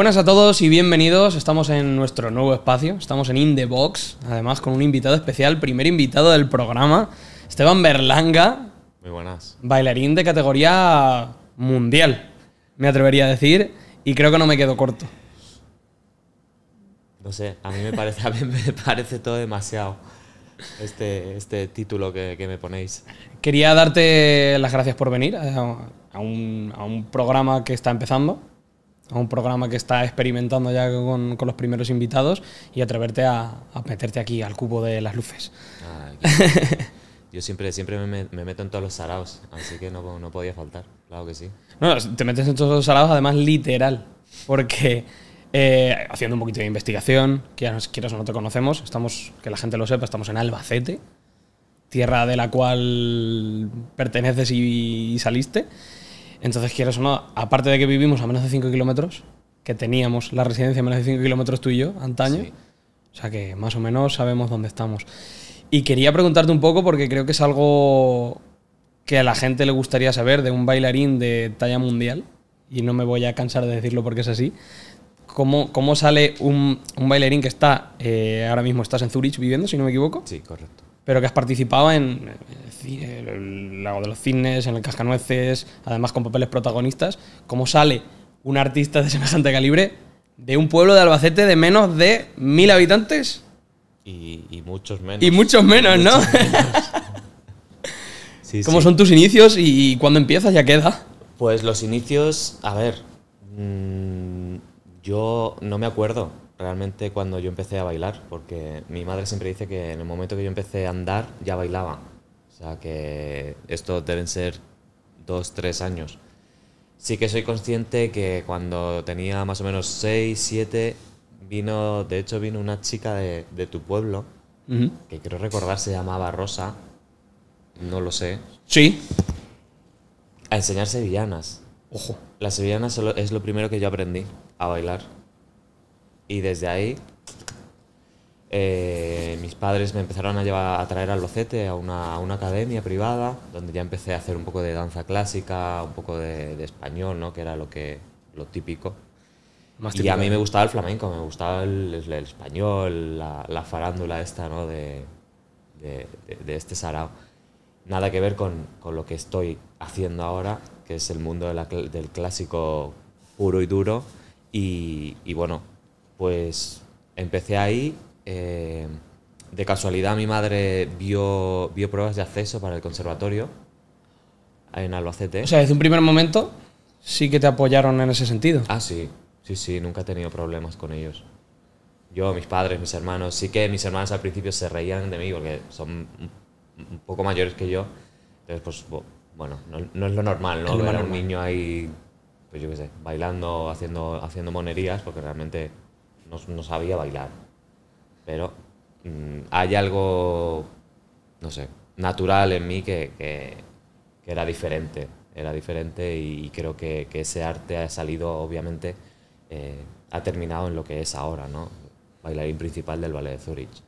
Buenas a todos y bienvenidos. Estamos en nuestro nuevo espacio. Estamos en In The Box, además con un invitado especial, primer invitado del programa, Esteban Berlanga. Muy buenas. Bailarín de categoría mundial, me atrevería a decir, y creo que no me quedo corto. No sé, a mí me parece, todo demasiado este, este título que, me ponéis. Quería darte las gracias por venir a un programa que está empezando a un programa que está experimentando ya con, los primeros invitados y atreverte a, a, meterte aquí al cubo de las luces. Yo siempre, siempre me, meto en todos los saraos, así que no, no, podía faltar, claro que sí. No, te metes en todos los saraos, además literal, porque eh, haciendo un poquito de investigación, quieras, quieras o no te conocemos, estamos, que la gente lo sepa, estamos en Albacete, tierra de la cual perteneces y saliste. Entonces, quiero o no, aparte de que vivimos a menos de 5 kilómetros, que teníamos la residencia a menos de 5 kilómetros tú y yo antaño, o sea que más o menos sabemos dónde estamos. Y quería preguntarte un poco porque creo que es algo que a la gente le gustaría saber de un bailarín de talla mundial, y no me voy a cansar de decirlo porque es así. ¿Cómo, sale un, bailarín que está, eh, ahora mismo estás en Zurich viviendo, si no me equivoco? Sí, correcto pero que has participado en eh, el Lago de los cines, en el Cascanueces, además con papeles protagonistas. ¿Cómo sale un artista de semejante calibre de un pueblo de Albacete de menos de mil habitantes? Y, muchos menos. Y muchos menos, ¿no? ¿Cómo son tus inicios y, cuándo empiezas ¿Ya queda? Pues los inicios, a ver, mm, yo no me acuerdo realmente cuando yo empecé a bailar, porque mi madre siempre dice que en el momento que yo empecé a andar ya bailaba. O sea que esto deben ser dos, tres años. Sí que soy consciente que cuando tenía más o menos seis, siete, vino, de hecho vino una chica de, tu pueblo, que creo recordar se llamaba Rosa, no lo sé. Sí. A enseñar sevillanas. Ojo. Las sevillanas es lo primero que yo aprendí a bailar y desde ahí eh, mis padres me empezaron a llevar a traer al Locete a una, una, academia privada, donde ya empecé a hacer un poco de danza clásica, un poco de, español, ¿no? que era lo, que, lo típico. y a mí me gustaba el flamenco, me gustaba el, español, la, la, farándula esta ¿no? de, de, este sarao. Nada que ver con, con, lo que estoy haciendo ahora, que es el mundo del clásico puro y duro. Y, y bueno, pues empecé ahí. Eh, de casualidad mi madre vio, vio pruebas de acceso para el conservatorio en Albacete. O sea, desde un primer momento sí que te apoyaron en ese sentido. Ah, sí, sí, sí, nunca he tenido problemas con ellos. Yo, mis padres, mis hermanos, sí que mis hermanos al principio se reían de mí porque son un poco mayores que yo. Entonces, pues, bueno, no, es lo normal, ¿no? Ver un niño ahí, pues yo qué sé, bailando, haciendo, haciendo monerías, porque realmente no, sabía bailar. Pero mm, hay algo, no sé, natural en mí que, era diferente. Era diferente y, creo que, ese arte ha salido, obviamente, eh, ha terminado en lo que es ahora, ¿no? Bailarín principal del Ballet de Zurich.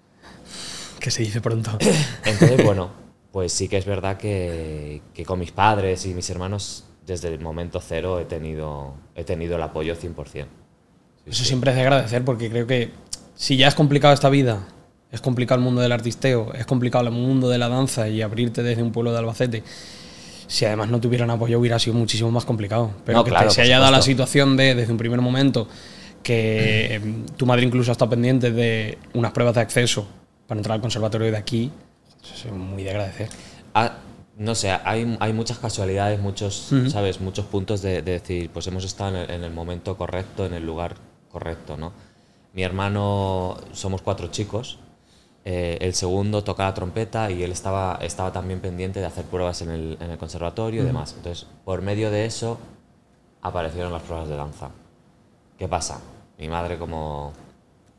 Que se dice pronto. Entonces, bueno, pues sí que es verdad que, con mis padres y mis hermanos desde el momento cero he tenido, he tenido el apoyo 100%. Eso siempre es de agradecer porque creo que si ya es complicado esta vida, es complicado el mundo del artisteo, es complicado el mundo de la danza y abrirte desde un pueblo de Albacete. Si además no tuvieran apoyo hubiera sido muchísimo más complicado. Pero que se haya dado la situación de, desde un primer momento, que eh, tu madre incluso ha estado pendiente de unas pruebas de acceso para entrar al conservatorio de aquí, eso es muy de agradecer. Ah, no sé, hay, muchas casualidades, muchos, ¿sabes? Muchos puntos de, decir, pues hemos estado en el, en el momento correcto, en el lugar correcto, ¿no? Mi hermano, somos cuatro chicos, eh, el segundo tocaba la trompeta y él estaba, estaba también pendiente de hacer pruebas en el, conservatorio y demás. Entonces, por medio de eso, aparecieron las pruebas de danza. ¿Qué pasa? Mi madre, como,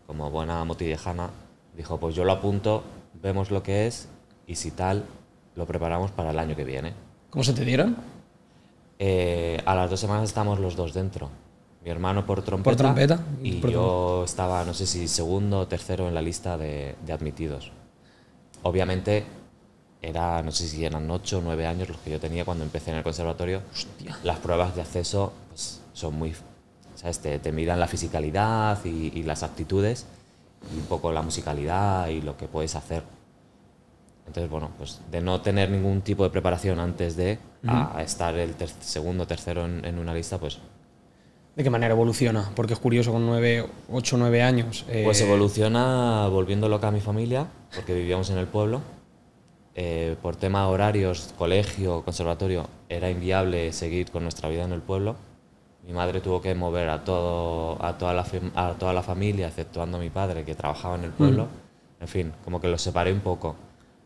como buena motillejana, dijo, pues yo lo apunto, vemos lo que es y si tal, lo preparamos para el año que viene. ¿Cómo se te dieron? Eh, a las dos semanas estamos los dos dentro mi hermano por trompeta. Y yo estaba, no sé si segundo o tercero en la lista de, admitidos. Obviamente, era, no sé si eran ocho o nueve años los que yo tenía cuando empecé en el conservatorio. Las pruebas de acceso pues, son muy. ¿Sabes? Te, te miran la fisicalidad y, las actitudes, y un poco la musicalidad y lo que puedes hacer. Entonces, bueno, pues de no tener ningún tipo de preparación antes de estar el segundo o tercero en una lista, pues ¿De qué manera evoluciona? Porque es curioso, con 8 o 9 años. Eh, pues evoluciona volviendo loca a mi familia, porque vivíamos en el pueblo. Eh, por tema horarios, colegio, conservatorio, era inviable seguir con nuestra vida en el pueblo. Mi madre tuvo que mover a, todo, a, toda, la, a toda la familia, exceptuando a mi padre, que trabajaba en el mm. pueblo. En fin, como que los separé un poco.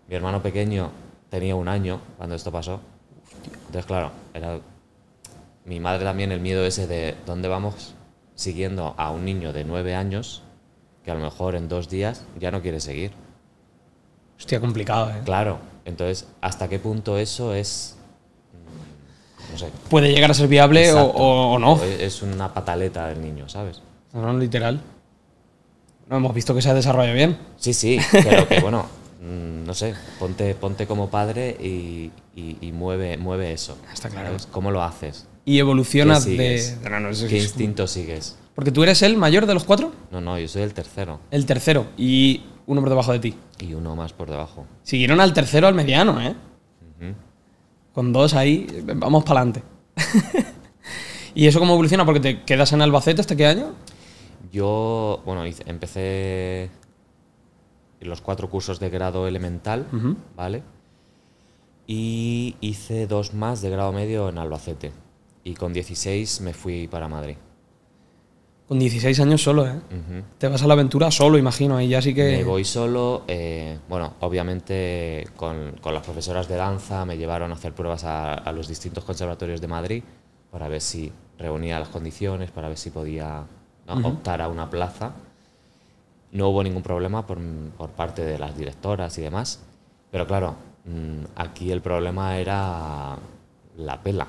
Mi hermano pequeño tenía un año cuando esto pasó. Entonces, claro, era mi madre también el miedo ese de dónde vamos siguiendo a un niño de nueve años que a lo mejor en dos días ya no quiere seguir. Hostia, complicado, ¿eh? Claro. Entonces, ¿hasta qué punto eso es... Mm, no sé. Puede llegar a ser viable o, no. Es una pataleta del niño, ¿sabes? No, literal. No hemos visto que se ha desarrollado bien. Sí, sí, pero que bueno, mm, no sé, ponte, ponte como padre y, mueve, mueve eso. Está claro. ¿Cómo lo haces? y evolucionas ¿Qué de. ¿Qué instinto sigues? Porque tú eres el mayor de los cuatro. No, no, yo soy el tercero. El tercero. Y uno por debajo de ti. Y uno más por debajo. Siguieron al tercero, al mediano, ¿eh? Con dos ahí, vamos para adelante. ¿Y eso cómo evoluciona? Porque te quedas en Albacete hasta qué año? Yo, bueno, empecé los cuatro cursos de grado elemental, ¿vale? Y hice dos más de grado medio en Albacete y con 16 me fui para Madrid. Con 16 años solo, ¿eh? Te vas a la aventura solo, imagino, ahí ya que... Me voy solo, eh, bueno, obviamente con, con, las profesoras de danza me llevaron a hacer pruebas a, los distintos conservatorios de Madrid para ver si reunía las condiciones, para ver si podía optar a una plaza. No hubo ningún problema por, por parte de las directoras y demás, pero claro, mm, aquí el problema era la pela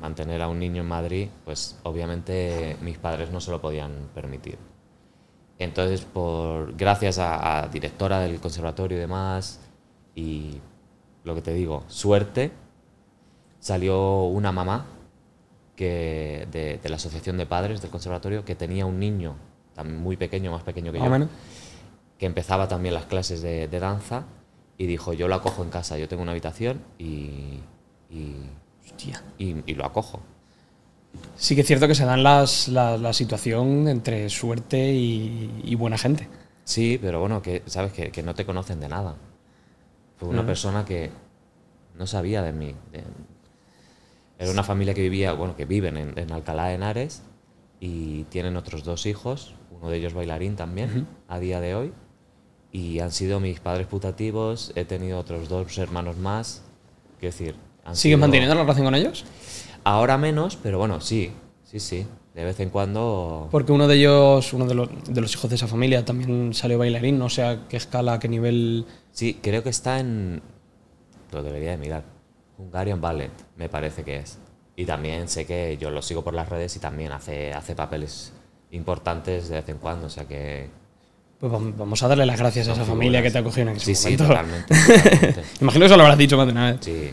mantener a un niño en Madrid, pues obviamente mis padres no se lo podían permitir. Entonces, por, gracias a, a directora del conservatorio y demás, y lo que te digo, suerte, salió una mamá que, de, la Asociación de Padres del Conservatorio que tenía un niño también muy pequeño, más pequeño que yo, que empezaba también las clases de, danza y dijo, yo lo acojo en casa, yo tengo una habitación y y, lo acojo. Sí que es cierto que se dan la situación entre suerte y, buena gente. Sí, pero bueno, que sabes que, no te conocen de nada. Fue una mm. persona que no sabía de mí. era una familia que vivía, bueno, que viven en, en, Alcalá de Henares y tienen otros dos hijos, uno de ellos bailarín también, a día de hoy. Y han sido mis padres putativos, he tenido otros dos hermanos más. Quiero decir, ¿Sigues manteniendo la relación con ellos? Ahora menos, pero bueno, sí, sí, sí. De vez en cuando. Porque uno de ellos, uno de los, hijos de esa familia, también salió bailarín, no sé a qué escala, a qué nivel. Sí, creo que está en. Lo debería de mirar. Hungarian Ballet, me parece que es. Y también sé que yo lo sigo por las redes y también hace, hace papeles importantes de vez en cuando, o sea que. Pues vamos a darle las gracias a esa familia que te ha en ese momento. Sí, totalmente. Imagino que eso lo habrás dicho más de una vez. Sí,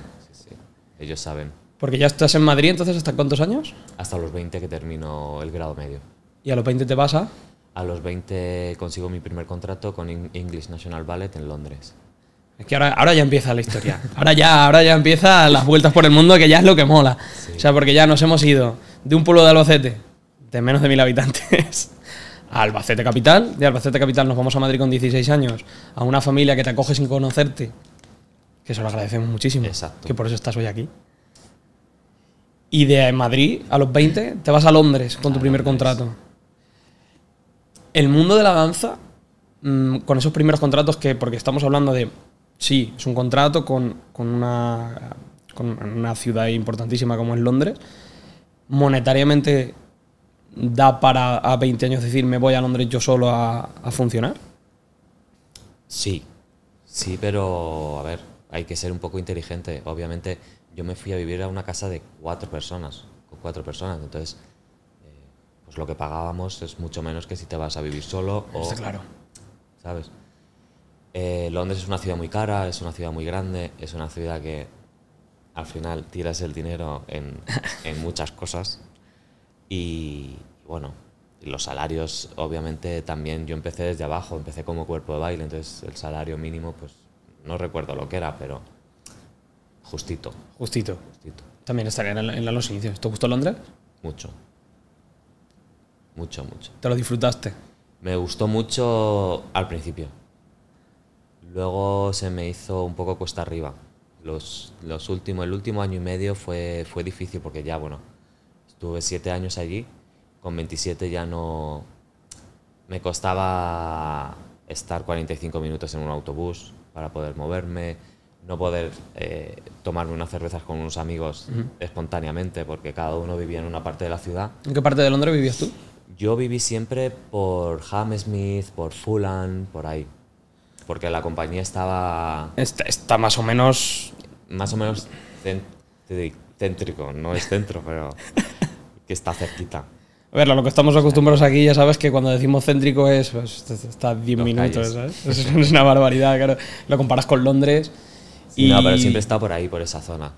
ellos saben. Porque ya estás en Madrid, entonces, ¿hasta cuántos años? Hasta los 20 que termino el grado medio. ¿Y a los 20 te pasa? a...? los 20 consigo mi primer contrato con English National Ballet en Londres. Es que ahora, ya empieza la historia. ahora ya, ahora ya empiezan las vueltas por el mundo, que ya es lo que mola. O sea, porque ya nos hemos ido de un pueblo de Albacete, de menos de mil habitantes, a Albacete Capital. De Albacete Capital nos vamos a Madrid con 16 años, a una familia que te acoge sin conocerte que se lo agradecemos muchísimo. Exacto. Que por eso estás hoy aquí. Y de Madrid, a los 20, te vas a Londres con tu primer contrato. El mundo de la danza, mm, con esos primeros contratos que, porque estamos hablando de, sí, es un contrato con, una, con una ciudad importantísima como es Londres, monetariamente da para a 20 años decir, me voy a Londres yo solo a funcionar. Sí, sí, pero a ver, hay que ser un poco inteligente. Obviamente yo me fui a vivir a una casa de cuatro personas, con cuatro personas, entonces eh, pues lo que pagábamos es mucho menos que si te vas a vivir solo o... Está claro. ¿Sabes? Eh, Londres es una ciudad muy cara, es una ciudad muy grande, es una ciudad que al final tiras el dinero en, en muchas cosas y bueno, los salarios obviamente también yo empecé desde abajo, empecé como cuerpo de baile, entonces el salario mínimo pues no recuerdo lo que era, pero justito. Justito. justito. También estaría en, en, los inicios. ¿Te gustó Londres? Mucho. Mucho, mucho. ¿Te lo disfrutaste? Me gustó mucho al principio. Luego se me hizo un poco cuesta arriba. Los, los últimos, el último año y medio fue, fue difícil porque ya, bueno, estuve siete años allí. Con 27 ya no... Me costaba estar 45 minutos en un autobús para poder moverme, no poder eh, tomarme unas cervezas con unos amigos espontáneamente porque cada uno vivía en una parte de la ciudad. ¿En qué parte de Londres vivías tú? Yo viví siempre por Hammersmith, por Fulham, por ahí. Porque la compañía estaba... está más o menos... Más o menos céntrico, no es centro, pero que está cerquita. A ver, lo que estamos acostumbrados aquí, ya sabes que cuando decimos céntrico es. Pues, este está 10 minutos, ¿sabes? Es una barbaridad, claro. Lo comparas con Londres. y... No, pero siempre está por ahí, por esa zona.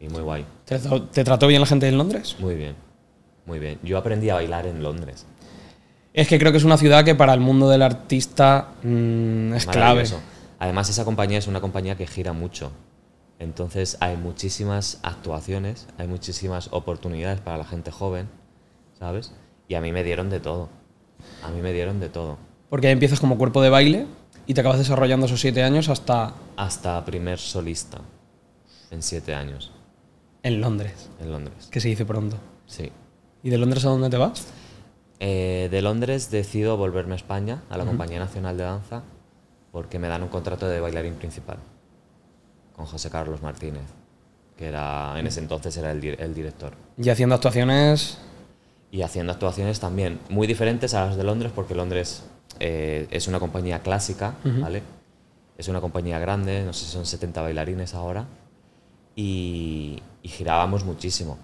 Y muy guay. ¿Te, ¿Te trató bien la gente en Londres? Muy bien. Muy bien. Yo aprendí a bailar en Londres. Es que creo que es una ciudad que para el mundo del artista mm, es clave. Además, esa compañía es una compañía que gira mucho. Entonces hay muchísimas actuaciones, hay muchísimas oportunidades para la gente joven. ¿sabes? Y a mí me dieron de todo. A mí me dieron de todo. Porque ahí empiezas como cuerpo de baile y te acabas desarrollando esos siete años hasta... Hasta primer solista, en siete años. En Londres. En Londres. Que se dice pronto. Sí. ¿Y de Londres a dónde te vas? Eh, de Londres decido volverme a España, a la Compañía Nacional de Danza, porque me dan un contrato de bailarín principal con José Carlos Martínez, que era en mm. ese entonces era el director. ¿Y haciendo actuaciones? y haciendo actuaciones también muy diferentes a las de Londres, porque Londres eh, es una compañía clásica, ¿vale? Es una compañía grande, no sé si son 70 bailarines ahora, y, girábamos muchísimo.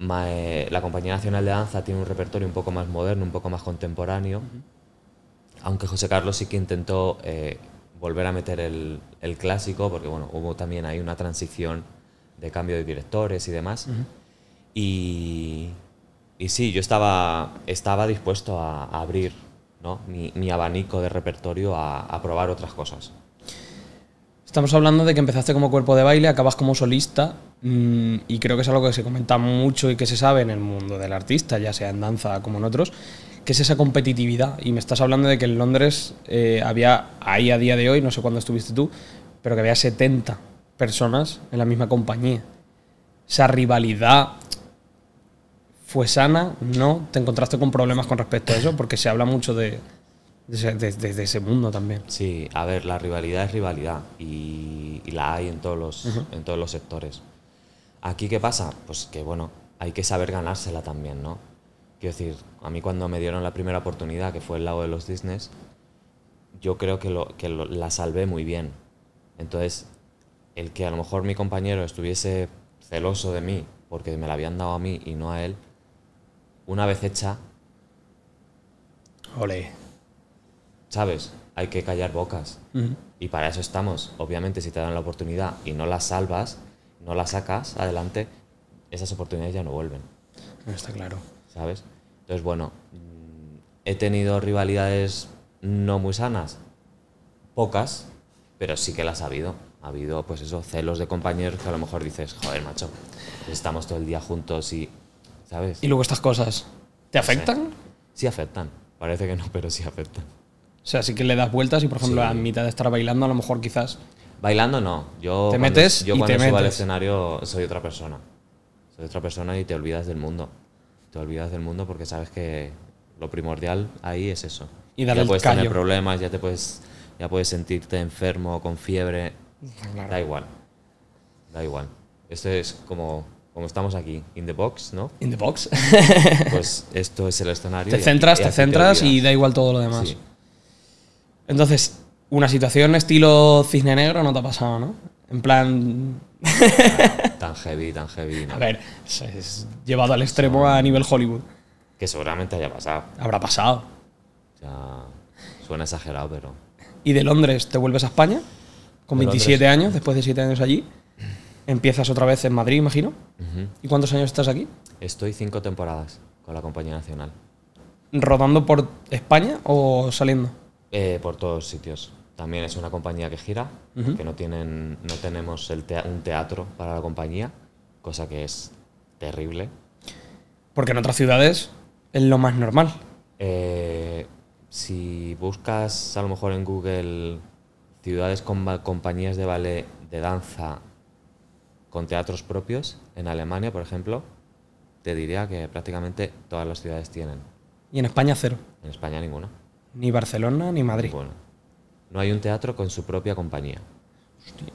Eh, la Compañía Nacional de Danza tiene un repertorio un poco más moderno, un poco más contemporáneo, aunque José Carlos sí que intentó eh, volver a meter el, clásico, porque bueno, hubo también ahí una transición de cambio de directores y demás. Y y sí, yo estaba, estaba dispuesto a, abrir ¿no? mi, abanico de repertorio a, probar otras cosas. Estamos hablando de que empezaste como cuerpo de baile, acabas como solista, mm, y creo que es algo que se comenta mucho y que se sabe en el mundo del artista, ya sea en danza como en otros, que es esa competitividad. Y me estás hablando de que en Londres eh, había, ahí a día de hoy, no sé cuándo estuviste tú, pero que había 70 personas en la misma compañía. Esa rivalidad pues sana? ¿No? ¿Te encontraste con problemas con respecto a eso? Porque se habla mucho de, de, ese mundo también. Sí, a ver, la rivalidad es rivalidad y, la hay en todos, los, en todos los sectores. ¿Aquí qué pasa? Pues que bueno, hay que saber ganársela también, ¿no? Quiero decir, a mí cuando me dieron la primera oportunidad, que fue el lado de los Disney, yo creo que, lo, que la salvé muy bien. Entonces, el que a lo mejor mi compañero estuviese celoso de mí porque me la habían dado a mí y no a él, una vez hecha. Ole. ¿Sabes? Hay que callar bocas. Y para eso estamos. Obviamente, si te dan la oportunidad y no la salvas, no la sacas adelante, esas oportunidades ya no vuelven. está claro. ¿Sabes? Entonces, bueno, mm, he tenido rivalidades no muy sanas, pocas, pero sí que las ha habido. Ha habido, pues esos celos de compañeros que a lo mejor dices, joder, macho, pues estamos todo el día juntos y ¿sabes? Y luego estas cosas, ¿te afectan? Sí, afectan. Parece que no, pero sí afectan. O sea, sí que le das vueltas y, por ejemplo, a mitad de estar bailando, a lo mejor quizás. Bailando no. Yo te metes yo y cuando subo al escenario soy otra persona. Soy otra persona y te olvidas del mundo. Te olvidas del mundo porque sabes que lo primordial ahí es eso. Y ya puedes tener problemas, ya te puedes, ya puedes sentirte enfermo, con fiebre. Da igual. Da igual. Esto es como como estamos aquí, in the box, ¿no? In the box. pues esto es el escenario. Te centras, te centras y da igual todo lo demás. Entonces, una situación estilo cisne negro no te ha pasado, ¿no? En plan. tan heavy, tan heavy. A ver, es, llevado al extremo a nivel Hollywood. Que seguramente haya pasado. Habrá pasado. sea, suena exagerado, pero. ¿Y de Londres te vuelves a España? Con 27 años, después de 7 años allí. Empiezas otra vez en Madrid, imagino. ¿Y cuántos años estás aquí? Estoy cinco temporadas con la compañía nacional. ¿Rodando por España o saliendo? Eh, por todos sitios. También es una compañía que gira, que no, tienen, no tenemos un teatro para la compañía, cosa que es terrible. Porque en otras ciudades es lo más normal. Eh, si buscas a lo mejor en Google ciudades con compañías de ballet de danza con teatros propios, en Alemania, por ejemplo, te diría que prácticamente todas las ciudades tienen. ¿Y en España cero? En España ninguna. Ni Barcelona ni Madrid. Bueno, no hay un teatro con su propia compañía. Hostia.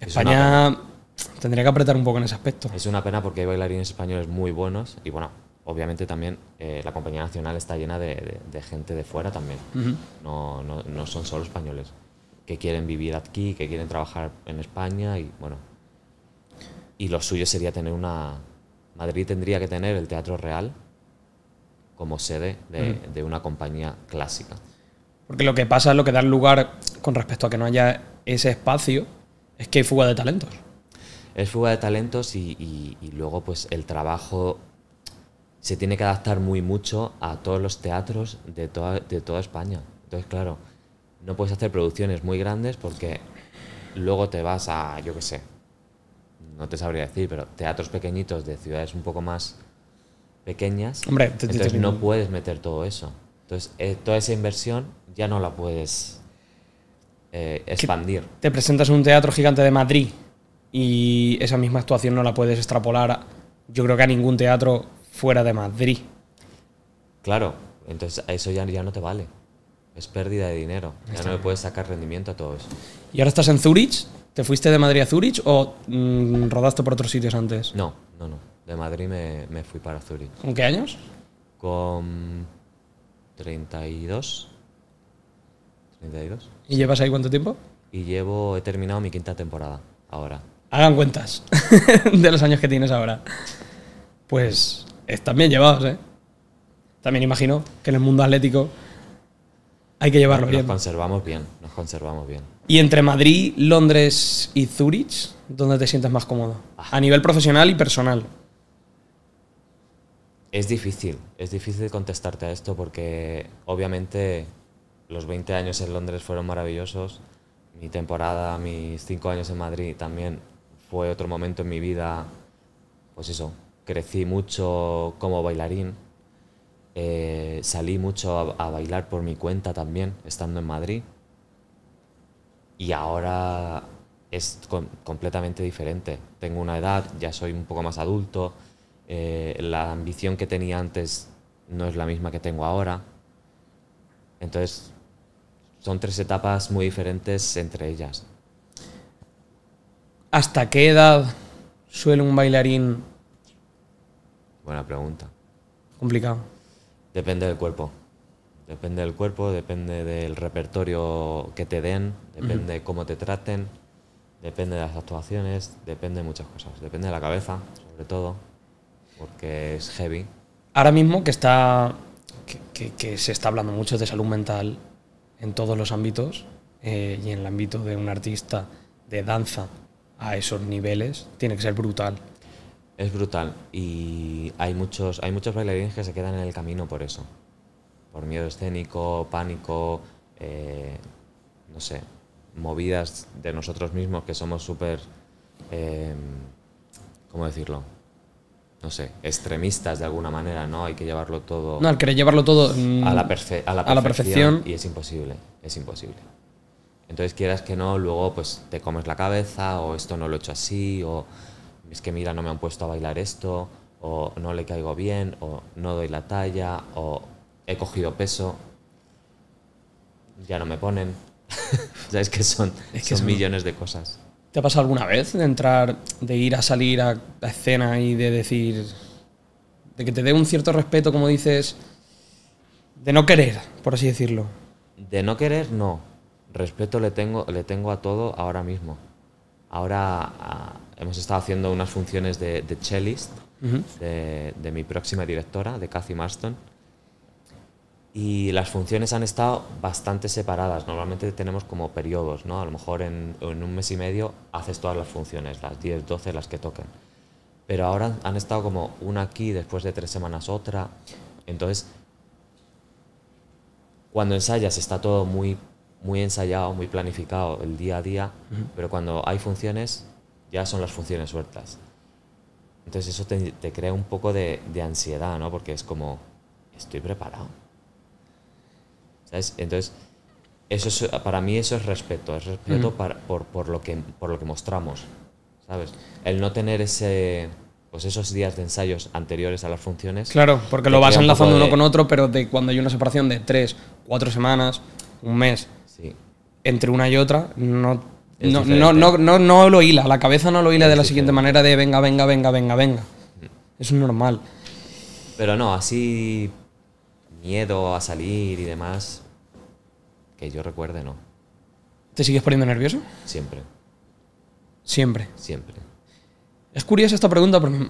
España tendría que apretar un poco en ese aspecto. Es una pena porque hay bailarines españoles muy buenos y bueno, obviamente también eh, la compañía nacional está llena de, gente de fuera también. no, no, no son solo españoles que quieren vivir aquí, que quieren trabajar en España y bueno. Y lo suyo sería tener una... Madrid tendría que tener el Teatro Real como sede de, una compañía clásica. Porque lo que pasa es lo que da lugar con respecto a que no haya ese espacio, es que hay fuga de talentos. Es fuga de talentos y, luego pues el trabajo se tiene que adaptar muy mucho a todos los teatros de toda, de toda España. Entonces, claro, no puedes hacer producciones muy grandes porque luego te vas a, yo qué sé, no te sabría decir, pero teatros pequeñitos de ciudades un poco más pequeñas. Hombre, entonces no puedes meter todo eso. Entonces, eh, toda esa inversión ya no la puedes eh, expandir. Te presentas en un teatro gigante de Madrid y esa misma actuación no la puedes extrapolar, yo creo que a ningún teatro fuera de Madrid. Claro, entonces eso ya no te vale es pérdida de dinero. Ya no me puedes sacar rendimiento a todos ¿Y ahora estás en Zurich? ¿Te fuiste de Madrid a Zurich o mm, rodaste por otros sitios antes? No, no, no. De Madrid me, fui para Zurich. ¿Con qué años? Con 32. 32. ¿Y llevas ahí cuánto tiempo? Y llevo, he terminado mi quinta temporada ahora. Hagan cuentas de los años que tienes ahora. Pues están bien llevados, ¿eh? También imagino que en el mundo atlético hay que llevarlo bien. Nos conservamos bien, nos conservamos bien. ¿Y entre Madrid, Londres y Zurich, dónde te sientes más cómodo? Ah. A nivel profesional y personal. Es difícil, es difícil contestarte a esto porque obviamente los 20 años en Londres fueron maravillosos, mi temporada, mis 5 años en Madrid también fue otro momento en mi vida, pues eso, crecí mucho como bailarín, eh, salí mucho a, bailar por mi cuenta también, estando en Madrid. Y ahora es completamente diferente. Tengo una edad, ya soy un poco más adulto. Eh, la ambición que tenía antes no es la misma que tengo ahora. Entonces, son tres etapas muy diferentes entre ellas. ¿Hasta qué edad suele un bailarín? Buena pregunta. Complicado. Depende del cuerpo. Depende del cuerpo, depende del repertorio que te den, depende de cómo te traten, depende de las actuaciones, depende de muchas cosas. Depende de la cabeza, sobre todo, porque es heavy. Ahora mismo que está. se está hablando mucho de salud mental en todos los ámbitos eh, y en el ámbito de un artista de danza a esos niveles, tiene que ser brutal. Es brutal. Y hay muchos, hay muchos bailarines que se quedan en el camino por eso. Por miedo escénico, pánico, eh, no sé, movidas de nosotros mismos que somos súper, em, ¿cómo decirlo? No sé, extremistas de alguna manera, ¿no? Hay que llevarlo todo... No, al querer llevarlo todo a la, mm, a la, perfección. Y es imposible, es imposible. Entonces quieras que no, luego pues te comes la cabeza o esto no lo he hecho así o es que mira, no me han puesto a bailar esto, o no le caigo bien, o no doy la talla, o he cogido peso, ya no me ponen. ¿Sabes es que son, millones de cosas? ¿Te ha pasado alguna vez de entrar, de ir a salir a la escena y de decir, de que te dé un cierto respeto, como dices, de no querer, por así decirlo? De no querer, no. Respeto le tengo, le tengo a todo ahora mismo. Ahora a, hemos estado haciendo unas funciones de, de cellist de, mi próxima directora, de Cathy Marston. Y las funciones han estado bastante separadas. Normalmente tenemos como periodos, ¿no? A lo mejor en, en un mes y medio haces todas las funciones, las 10, 12, las que toquen. Pero ahora han estado como una aquí, después de tres semanas otra. Entonces, cuando ensayas está todo muy, muy ensayado, muy planificado el día a día, pero cuando hay funciones ya son las funciones sueltas. Entonces eso te, crea un poco de, ansiedad, ¿no? Porque es como, estoy preparado. ¿Sabes? Entonces, eso para mí eso es respeto, es respeto por, por, lo que, por lo que mostramos, ¿sabes? El no tener ese pues esos días de ensayos anteriores a las funciones. Claro, porque lo vas enlazando uno con otro, pero de cuando hay una separación de tres, cuatro semanas, un mes, entre una y otra, no no, no, no, no, no lo hila, la cabeza no lo hila de la siguiente manera de venga, venga, venga, venga, venga. Es normal. Pero no, así miedo a salir y demás, que yo recuerde, no. ¿Te sigues poniendo nervioso? Siempre. Siempre. Siempre. Es curiosa esta pregunta porque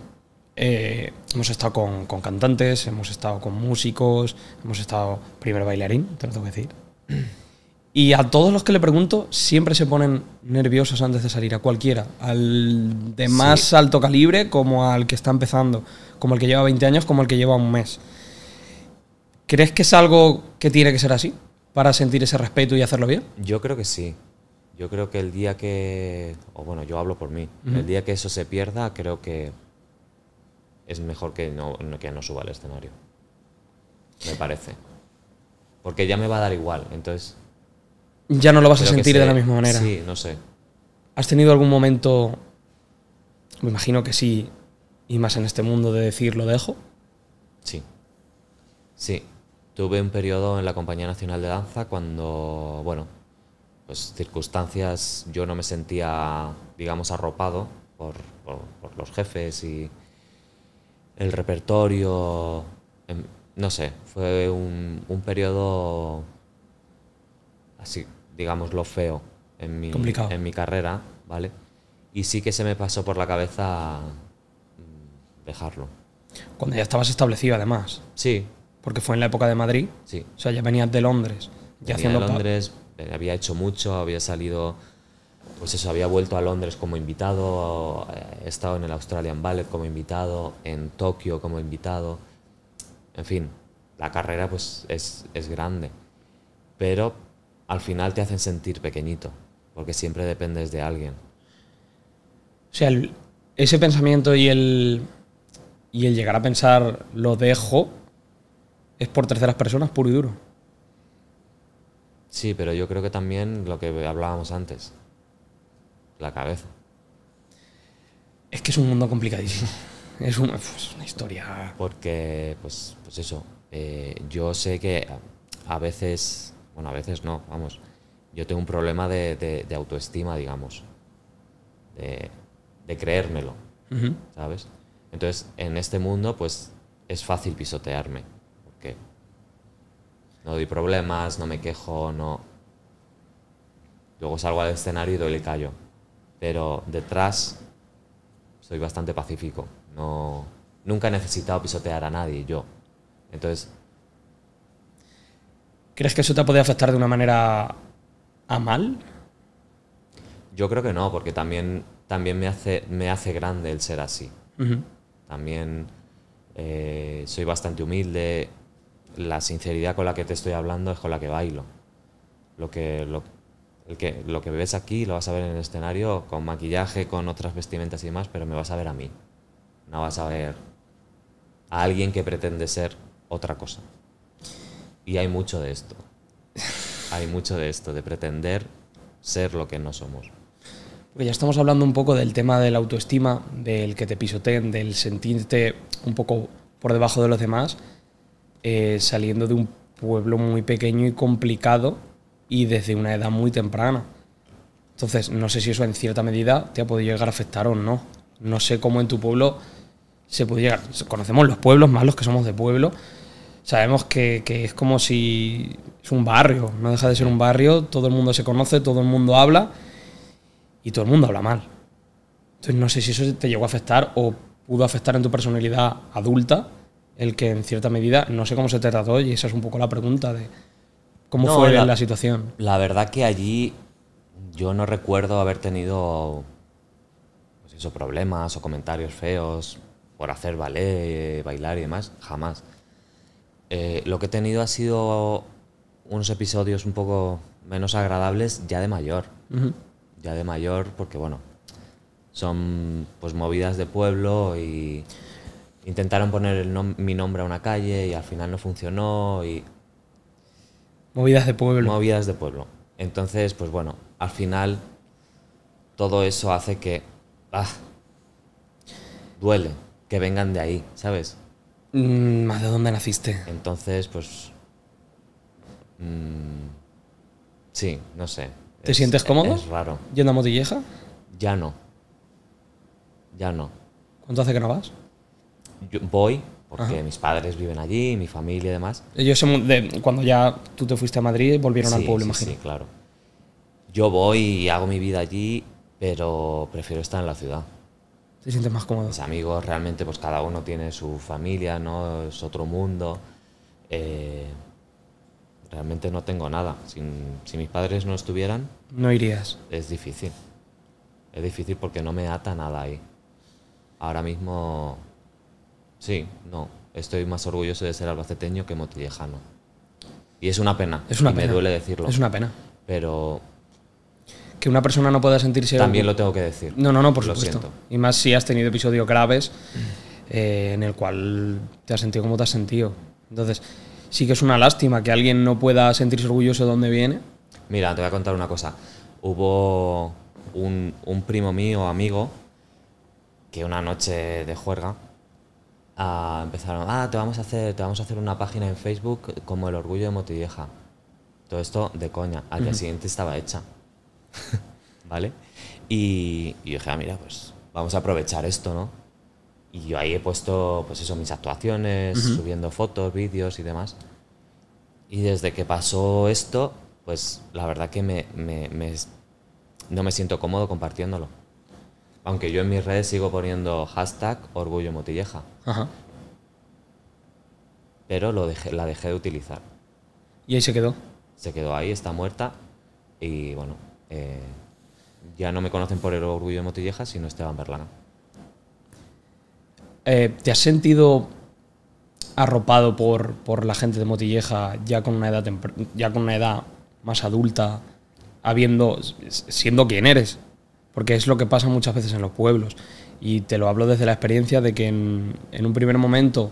eh, hemos estado con, con, cantantes, hemos estado con músicos, hemos estado primer bailarín, te lo tengo que decir. Y a todos los que le pregunto, siempre se ponen nerviosos antes de salir, a cualquiera, al de más alto calibre como al que está empezando, como el que lleva 20 años, como el que lleva un mes. ¿Crees que es algo que tiene que ser así para sentir ese respeto y hacerlo bien? Yo creo que sí. Yo creo que el día que, o bueno, yo hablo por mí, el día que eso se pierda, creo que es mejor que no, que no suba al escenario. Me parece. Porque ya me va a dar igual. Entonces, ya no lo vas a sentir de la misma manera. Sí, no sé. ¿Has tenido algún momento, me imagino que sí, y más en este mundo de decir lo dejo? Sí. Sí. Tuve un periodo en la Compañía Nacional de Danza cuando, bueno, pues circunstancias, yo no me sentía, digamos, arropado por, por, los jefes y el repertorio, em, no sé, fue un periodo así digamos, lo feo en mi, en mi carrera, ¿vale? Y sí que se me pasó por la cabeza mm, dejarlo. Cuando ya estabas establecido, además. Sí. Porque fue en la época de Madrid. Sí. O sea, ya venías de Londres. ya de Londres, eh, había hecho mucho, había salido, pues eso, había vuelto a Londres como invitado, eh, he estado en el Australian Ballet como invitado, en Tokio como invitado. En fin, la carrera pues es, es grande. Pero al final te hacen sentir pequeñito, porque siempre dependes de alguien. O sea, ese pensamiento y el, y el llegar a pensar lo dejo es por terceras personas, puro y duro. Sí, pero yo creo que también lo que hablábamos antes, la cabeza. Es que es un mundo complicadísimo. Es, una historia. Porque, pues, pues eso, eh, yo sé que a veces bueno, a veces no, vamos. Yo tengo un problema de, autoestima, digamos. De, creérmelo, ¿sabes? Entonces, en este mundo, pues es fácil pisotearme. Porque no doy problemas, no me quejo, no. Luego salgo al escenario y doy el callo. Pero detrás soy bastante pacífico. No, nunca he necesitado pisotear a nadie, yo. Entonces, ¿Crees que eso te puede afectar de una manera a mal? Yo creo que no, porque también, también me, hace, me hace grande el ser así. También eh, soy bastante humilde. La sinceridad con la que te estoy hablando es con la que bailo. Lo que, lo, que, lo que ves aquí lo vas a ver en el escenario con maquillaje, con otras vestimentas y demás, pero me vas a ver a mí. No vas a ver a alguien que pretende ser otra cosa. Y hay mucho de esto. Hay mucho de esto, de pretender ser lo que no somos. Porque ya estamos hablando un poco del tema de la autoestima, del que te pisoteen, del sentirte un poco por debajo de los demás, eh, saliendo de un pueblo muy pequeño y complicado y desde una edad muy temprana. Entonces, no sé si eso en cierta medida te ha podido llegar a afectar o no. No sé cómo en tu pueblo se puede llegar. Conocemos los pueblos, más los que somos de pueblo, sabemos que, que, es como si es un barrio, no deja de ser un barrio, todo el mundo se conoce, todo el mundo habla y todo el mundo habla mal. Entonces no sé si eso te llegó a afectar o pudo afectar en tu personalidad adulta, el que en cierta medida, no sé cómo se te trató y esa es un poco la pregunta de cómo fue la, situación. La verdad que allí yo no recuerdo haber tenido pues esos problemas o comentarios feos por hacer ballet, bailar y demás, jamás. Eh, lo que he tenido ha sido unos episodios un poco menos agradables ya de mayor. Ya de mayor, porque bueno, son pues movidas de pueblo y intentaron poner mi nombre a una calle y al final no funcionó y... Movidas de pueblo. Movidas de pueblo. Entonces, pues bueno, al final todo eso hace que... Ah, duele que vengan de ahí, ¿sabes? Mm, ¿Más ¿De dónde naciste? Entonces, pues... Mm, sí, no sé. ¿Te sientes cómodo? Es raro. ¿Yendo a Motilleja? Ya no. Ya no. ¿Cuánto hace que no vas? voy, porque mis padres viven allí, mi familia y demás. Ellos cuando ya tú te fuiste a Madrid volvieron al pueblo, sí, Sí, claro. Yo voy y hago mi vida allí, pero prefiero estar en la ciudad te sientes más cómodo. Mis amigos, realmente, pues cada uno tiene su familia, ¿no? Es otro mundo. Eh, realmente no tengo nada. Si, mis padres no estuvieran... No irías. Es difícil. Es difícil porque no me ata nada ahí. Ahora mismo... Sí, no. Estoy más orgulloso de ser albaceteño que motillejano. Y es una pena. Es una y Me duele decirlo. Es una pena. Pero que una persona no pueda sentirse... También lo tengo que decir. No, no, no, por lo supuesto. Y más si has tenido episodios graves eh, en el cual te has sentido como te has sentido. Entonces, sí que es una lástima que alguien no pueda sentirse orgulloso de dónde viene. Mira, te voy a contar una cosa. Hubo un, un primo mío, amigo, que una noche de juerga ah, empezaron, ah, te vamos, a hacer, te vamos a hacer una página en Facebook como el orgullo de Motivieja. Todo esto de coña. Al día siguiente estaba hecha. ¿vale? Y, y dije, ah, mira, pues vamos a aprovechar esto, ¿no? Y yo ahí he puesto, pues eso, mis actuaciones, subiendo fotos, vídeos y demás. Y desde que pasó esto, pues la verdad que me, no me siento cómodo compartiéndolo. Aunque yo en mis redes sigo poniendo hashtag orgullo motilleja. Ajá. Pero lo dejé, la dejé de utilizar. ¿Y ahí se quedó? Se quedó ahí, está muerta. Y bueno, eh, ya no me conocen por el orgullo de Motilleja, sino Esteban Berlanga. Eh, ¿Te has sentido arropado por, la gente de Motilleja ya con una edad ya con una edad más adulta, habiendo siendo quien eres? Porque es lo que pasa muchas veces en los pueblos. Y te lo hablo desde la experiencia de que en, en un primer momento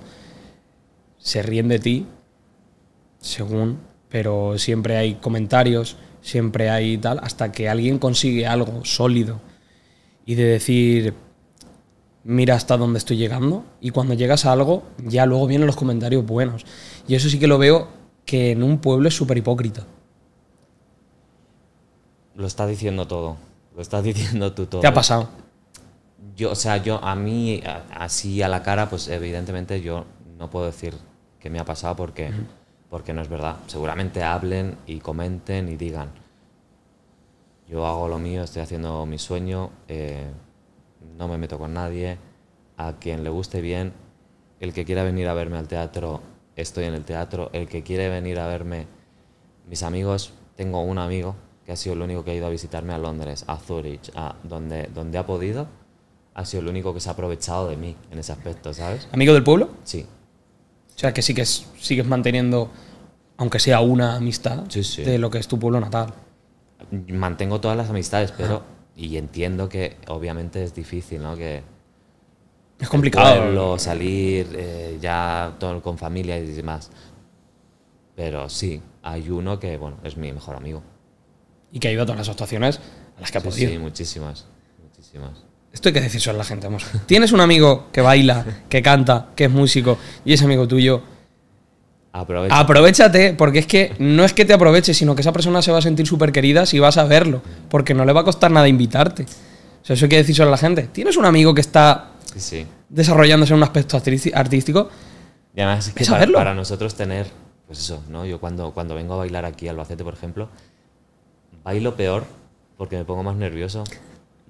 se ríen de ti, según, pero siempre hay comentarios, siempre hay tal, hasta que alguien consigue algo sólido y de decir, mira hasta dónde estoy llegando, y cuando llegas a algo, ya luego vienen los comentarios buenos. Y eso sí que lo veo que en un pueblo es súper hipócrita. Lo estás diciendo todo. Lo estás diciendo tú todo. ¿Qué ha pasado? Yo, o sea, yo a mí, así a la cara, pues evidentemente yo no puedo decir que me ha pasado porque porque no es verdad. Seguramente hablen y comenten y digan, yo hago lo mío, estoy haciendo mi sueño, eh, no me meto con nadie, a quien le guste bien, el que quiera venir a verme al teatro, estoy en el teatro, el que quiere venir a verme, mis amigos, tengo un amigo que ha sido el único que ha ido a visitarme a Londres, a Zurich, a donde, donde ha podido, ha sido el único que se ha aprovechado de mí en ese aspecto, ¿sabes? ¿Amigo del pueblo? Sí. O sea, que sí que sigues manteniendo aunque sea una amistad, de lo que es tu pueblo natal. Mantengo todas las amistades, pero. Y entiendo que obviamente es difícil, ¿no? Que. Es complicado. salir eh, ya todo con familia y demás. Pero sí, hay uno que, bueno, es mi mejor amigo. Y que ha ido a todas las actuaciones a las que ha sí, Sí, muchísimas, muchísimas. Esto hay que decir a la gente, vamos. Tienes un amigo que baila, que canta, que es músico, y es amigo tuyo Aprovechate. Aprovechate, porque es que no es que te aproveches, sino que esa persona se va a sentir súper querida si vas a verlo, porque no le va a costar nada invitarte. eso hay que decir a la gente. Tienes un amigo que está desarrollándose en un aspecto artístico. Y además que para, nosotros tener, pues eso, ¿no? Yo cuando, cuando vengo a bailar aquí a Albacete, por ejemplo, bailo peor porque me pongo más nervioso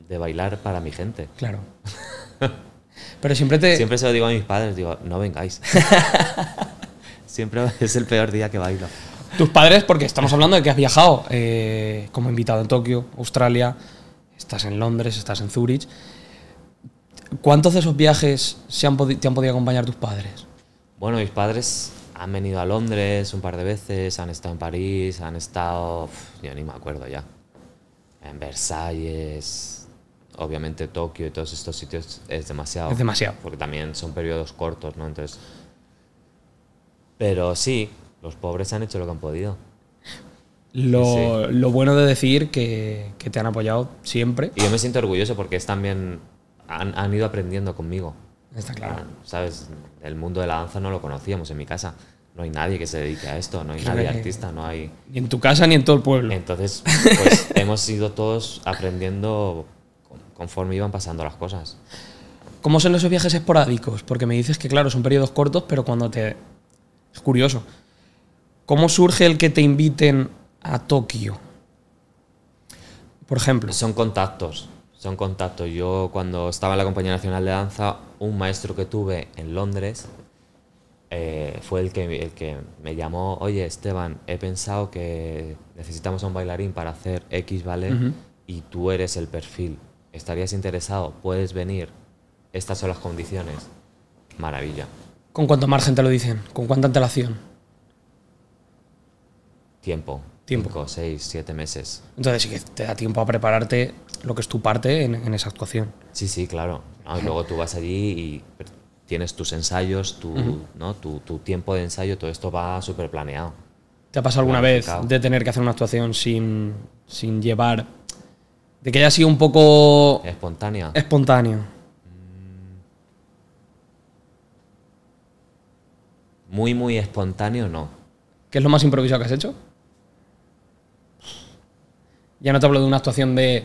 de bailar para mi gente. Claro. Pero siempre te... Siempre se lo digo a mis padres, digo, no vengáis. Siempre es el peor día que bailo. Tus padres, porque estamos hablando de que has viajado eh, como invitado en Tokio, Australia, estás en Londres, estás en Zurich. ¿Cuántos de esos viajes se han te han podido acompañar tus padres? Bueno, mis padres han venido a Londres un par de veces, han estado en París, han estado, yo ni me acuerdo ya, en Versalles, obviamente Tokio y todos estos sitios es demasiado. Es demasiado. Porque también son periodos cortos, ¿no? Entonces pero sí, los pobres han hecho lo que han podido. Lo, lo bueno de decir que, que, te han apoyado siempre. Y yo me siento orgulloso porque es también. Han, han ido aprendiendo conmigo. Está claro. Sabes, el mundo de la danza no lo conocíamos en mi casa. No hay nadie que se dedique a esto, no hay nadie artista, no hay. Ni en tu casa ni en todo el pueblo. Entonces, pues hemos ido todos aprendiendo conforme iban pasando las cosas. ¿Cómo son esos viajes esporádicos? Porque me dices que, claro, son periodos cortos, pero cuando te es curioso. ¿Cómo surge el que te inviten a Tokio? Por ejemplo. Son contactos. Son contactos. Yo cuando estaba en la Compañía Nacional de Danza, un maestro que tuve en Londres eh, fue el que, el que me llamó, oye Esteban, he pensado que necesitamos a un bailarín para hacer X ballet y tú eres el perfil. ¿Estarías interesado? ¿Puedes venir? Estas son las condiciones. Maravilla. ¿Con cuánto margen te lo dicen? ¿Con cuánta antelación? Tiempo. Tiempo. seis, siete meses. Entonces sí que te da tiempo a prepararte lo que es tu parte en, esa actuación. Sí, sí, claro. luego tú vas allí y tienes tus ensayos, tu, ¿no? tu, tiempo de ensayo, todo esto va súper planeado. ¿Te ha pasado alguna vez de tener que hacer una actuación sin, sin llevar... De que haya sido un poco... Espontánea. Espontáneo. Muy, muy espontáneo, no. ¿Qué es lo más improvisado que has hecho? Ya no te hablo de una actuación de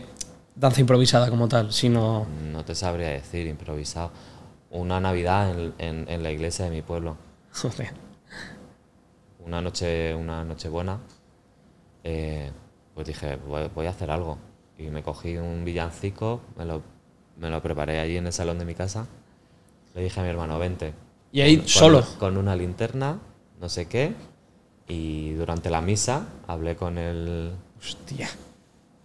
danza improvisada como tal, sino... No te sabría decir improvisado. Una Navidad en, la iglesia de mi pueblo. Joder. Una noche, una noche buena. Eh, pues dije, voy, a hacer algo. Y me cogí un villancico, me lo, me lo preparé allí en el salón de mi casa. Le dije a mi hermano, vente. Y ahí solo. Con una linterna, no sé qué. Y durante la misa hablé con el. Hostia.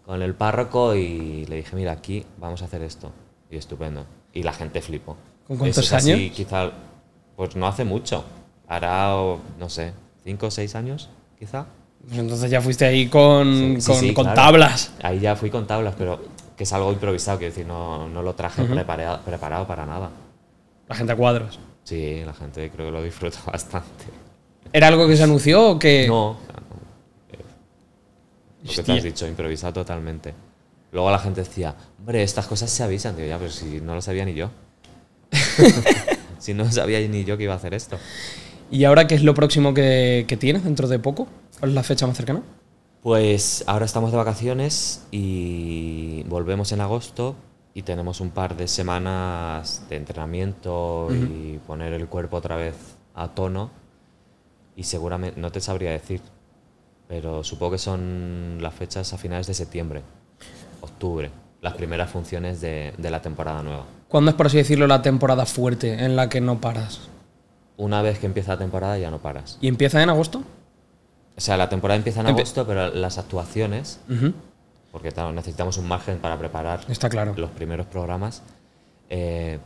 Con el párroco y le dije, mira, aquí vamos a hacer esto. Y estupendo. Y la gente flipó. ¿Con cuántos años? quizá, pues no hace mucho. Hará, no sé, cinco o seis años, quizá. Pues entonces ya fuiste ahí con, con, tablas. Ahí ya fui con tablas, pero que es algo improvisado, quiero decir, no, lo traje preparado, preparado para nada. La gente a cuadros. Sí, la gente creo que lo disfruta bastante. ¿Era algo que se anunció o que.? No. Eh, lo que te has dicho, improvisado totalmente. Luego la gente decía, hombre, estas cosas se avisan. Digo, ya, pero si no lo sabía ni yo. si no sabía ni yo que iba a hacer esto. ¿Y ahora qué es lo próximo que, que tienes dentro de poco? ¿Cuál es la fecha más cercana? Pues ahora estamos de vacaciones y volvemos en agosto, y tenemos un par de semanas de entrenamiento y poner el cuerpo otra vez a tono y seguramente no te sabría decir, pero supongo que son las fechas a finales de septiembre, octubre, las primeras funciones de, la temporada nueva. ¿Cuándo es, por así decirlo, la temporada fuerte en la que no paras? Una vez que empieza la temporada ya no paras. ¿Y empieza en agosto? O sea, la temporada empieza en agosto, pero las actuaciones porque necesitamos un margen para preparar los primeros programas. Eh,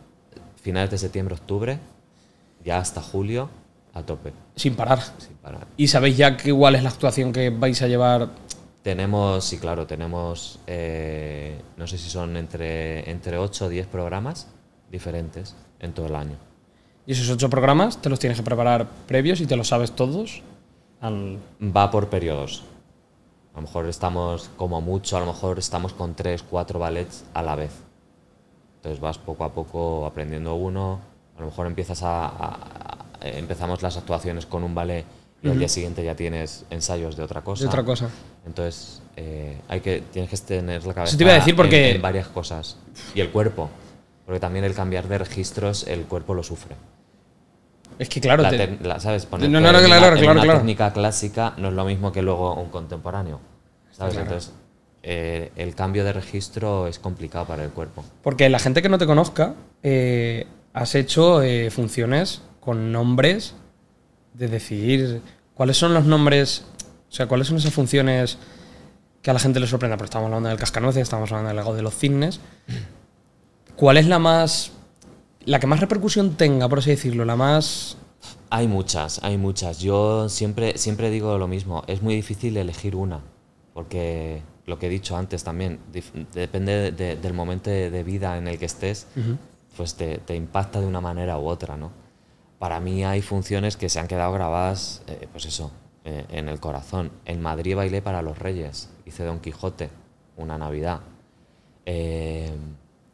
finales de septiembre, octubre, ya hasta julio, a tope. Sin parar. Sin parar. ¿Y sabéis ya que igual es la actuación que vais a llevar? Tenemos, sí, claro, tenemos, eh, no sé si son entre, entre 8 o 10 programas diferentes en todo el año. ¿Y esos 8 programas te los tienes que preparar previos y te los sabes todos? Va por periodos. A lo mejor estamos como mucho, a lo mejor estamos con tres, cuatro ballets a la vez. Entonces vas poco a poco aprendiendo uno, a lo mejor empiezas a, eh, empezamos las actuaciones con un ballet y al día siguiente ya tienes ensayos de otra cosa. otra cosa. Entonces eh, hay que, tienes que tener la cabeza te a decir porque... en varias cosas. Y el cuerpo, porque también el cambiar de registros el cuerpo lo sufre. Es que claro, la ¿sabes? técnica clásica no es lo mismo que luego un contemporáneo. ¿Sabes? Entonces, eh, el cambio de registro es complicado para el cuerpo. Porque la gente que no te conozca, eh, has hecho eh, funciones con nombres de decidir cuáles son los nombres, o sea, cuáles son esas funciones que a la gente le sorprenda, pero pues estamos hablando del cascanueces, estamos hablando del lago de los cisnes. ¿Cuál es la más la que más repercusión tenga, por así decirlo, la más... Hay muchas, hay muchas. Yo siempre, siempre digo lo mismo, es muy difícil elegir una, porque lo que he dicho antes también, depende del momento de vida en el que estés, pues te, impacta de una manera u otra, ¿no? Para mí hay funciones que se han quedado grabadas, eh, pues eso, eh, en el corazón. En Madrid bailé para los Reyes, hice Don Quijote, una Navidad. Eh,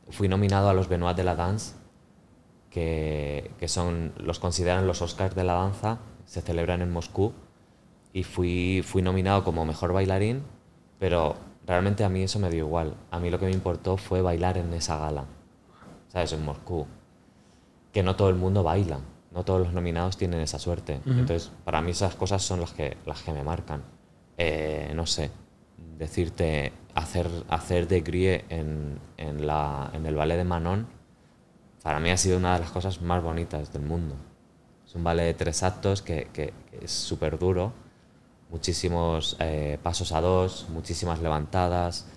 fui nominado a los Benoit de la Dance que, son, los consideran los Oscars de la danza, se celebran en Moscú y fui, fui nominado como mejor bailarín, pero realmente a mí eso me dio igual. A mí lo que me importó fue bailar en esa gala, ¿sabes? En Moscú. Que no todo el mundo baila, no todos los nominados tienen esa suerte. Entonces, para mí esas cosas son las que, las que me marcan. Eh, no sé, decirte, hacer, hacer de grie en, en, la, en el ballet de Manon para mí ha sido una de las cosas más bonitas del mundo. Es un ballet de tres actos que, es súper duro, muchísimos eh, pasos a dos, muchísimas levantadas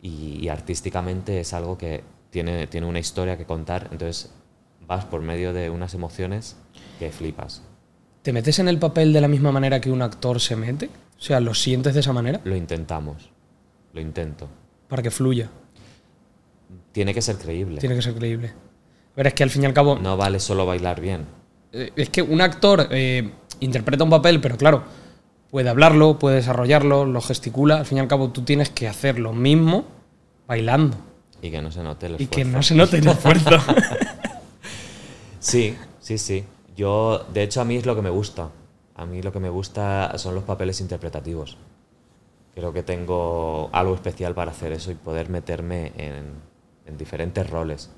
y, y, artísticamente es algo que tiene, tiene una historia que contar, entonces vas por medio de unas emociones que flipas. ¿Te metes en el papel de la misma manera que un actor se mete? O sea, ¿lo sientes de esa manera? Lo intentamos, lo intento. Para que fluya. Tiene que ser creíble. Tiene que ser creíble. Pero es que al fin y al cabo. No vale solo bailar bien. Eh, es que un actor eh, interpreta un papel, pero claro, puede hablarlo, puede desarrollarlo, lo gesticula. Al fin y al cabo, tú tienes que hacer lo mismo bailando. Y que no se note el esfuerzo. Y que no se note el esfuerzo. sí, sí, sí. Yo, de hecho, a mí es lo que me gusta. A mí lo que me gusta son los papeles interpretativos. Creo que tengo algo especial para hacer eso y poder meterme en diferentes roles.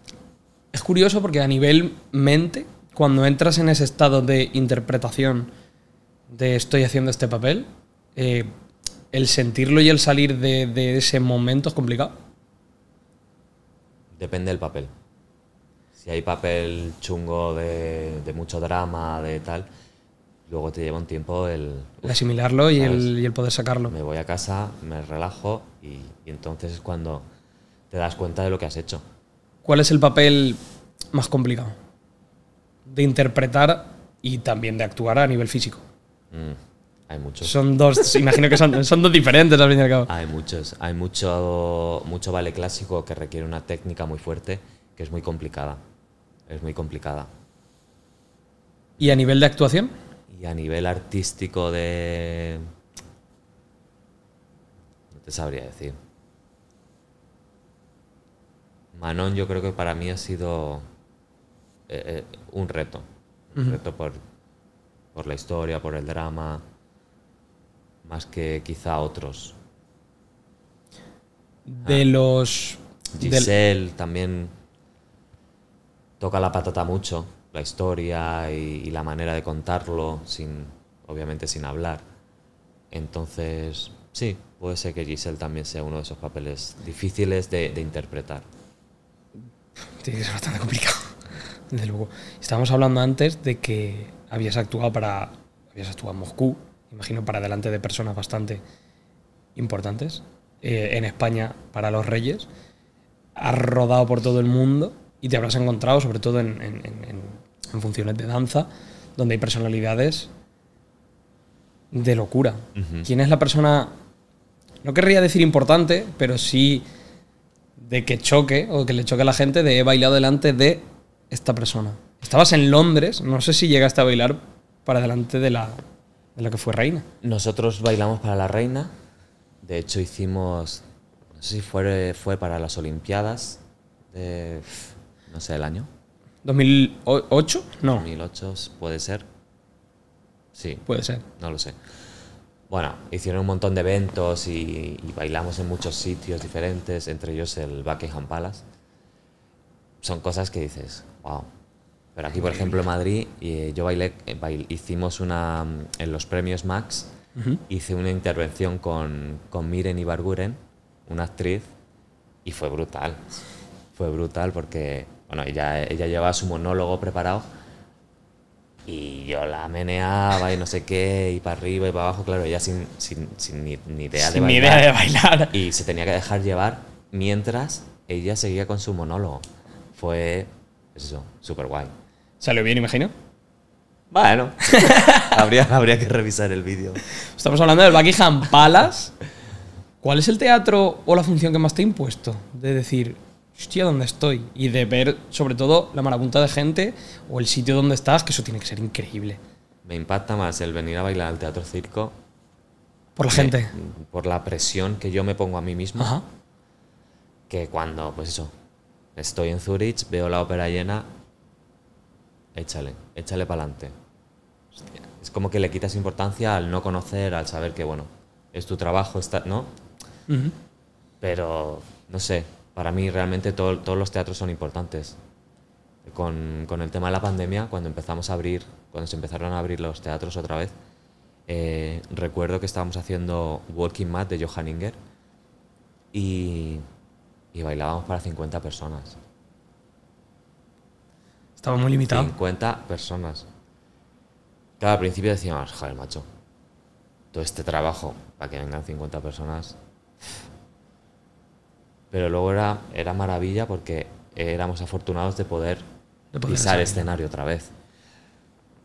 Es curioso porque a nivel mente, cuando entras en ese estado de interpretación de estoy haciendo este papel, eh, el sentirlo y el salir de, ese momento es complicado. Depende del papel. Si hay papel chungo de, mucho drama, de tal, luego te lleva un tiempo el, asimilarlo y el, poder sacarlo. Me voy a casa, me relajo y, y entonces es cuando te das cuenta de lo que has hecho. ¿Cuál es el papel más complicado? De interpretar y también de actuar a nivel físico. Mm, hay muchos. Son dos, imagino que son, dos diferentes al fin y al cabo. Hay muchos. Hay mucho, mucho ballet clásico que requiere una técnica muy fuerte, que es muy complicada. Es muy complicada. ¿Y a nivel de actuación? Y a nivel artístico de... No te sabría decir. Anon yo creo que para mí ha sido eh, eh, un reto. Un reto por, la historia, por el drama, más que quizá otros. De ah, los... Giselle también toca la patata mucho, la historia y, la manera de contarlo, sin, obviamente sin hablar. Entonces, sí, puede ser que Giselle también sea uno de esos papeles difíciles de interpretar. Sí, este, que bastante complicado. Desde luego. Estábamos hablando antes de que habías actuado para. Habías actuado en Moscú, imagino para delante de personas bastante importantes. Eh, en España para los Reyes. Has rodado por todo el mundo y te habrás encontrado, sobre todo en, funciones de danza, donde hay personalidades de locura. ¿Quién es la persona? No querría decir importante, pero sí de que choque o que le choque a la gente de he bailado delante de esta persona. Estabas en Londres, no sé si llegaste a bailar para delante de la, de la que fue reina. Nosotros bailamos para la reina, de hecho hicimos, no sé si fue, fue para las Olimpiadas, de, no sé, el año. ¿2008? No. 2008 puede ser. Sí. Puede ser. No lo sé. Bueno, hicieron un montón de eventos y, bailamos en muchos sitios diferentes, entre ellos el Buckingham Palace. Son cosas que dices, wow. Pero aquí, por ejemplo, en Madrid, eh, yo bailé, eh, hicimos una, mm, en los premios Max, hice una intervención con, con Miren Ibarguren, una actriz, y fue brutal. Fue brutal porque, bueno, ella llevaba su monólogo preparado y yo la meneaba y no sé qué, y para arriba y para abajo, claro, ella sin, ni, idea de bailar. Ni idea de bailar. Y se tenía que dejar llevar mientras ella seguía con su monólogo. Fue, pues eso, súper guay. ¿Salió bien, imagino? Bueno, habría, habría que revisar el vídeo. Estamos hablando del Buckingham Palace. ¿Cuál es el teatro o la función que más te ha impuesto? De decir, hostia, ¿dónde estoy? Y de ver, sobre todo, la marabunta de gente o el sitio donde estás, que eso tiene que ser increíble. Me impacta más el venir a bailar al teatro circo. Por la gente. Por la presión que yo me pongo a mí mismo. Que cuando, pues eso, estoy en Zurich, veo la ópera llena, échale, échale para adelante. Es como que le quitas importancia al no conocer, al saber que, bueno, es tu trabajo, está, ¿no? Pero, no sé, para mí realmente todos los teatros son importantes. Con, el tema de la pandemia, cuando empezamos a abrir, cuando se empezaron a abrir los teatros otra vez, eh, recuerdo que estábamos haciendo Walking mat de Johan Inger y, y bailábamos para 50 personas. Estaba muy limitado. 50 personas. Claro, al principio decíamos, joder, macho, todo este trabajo para que vengan 50 personas pero luego era, era maravilla porque éramos afortunados de poder, pisar escenario otra vez.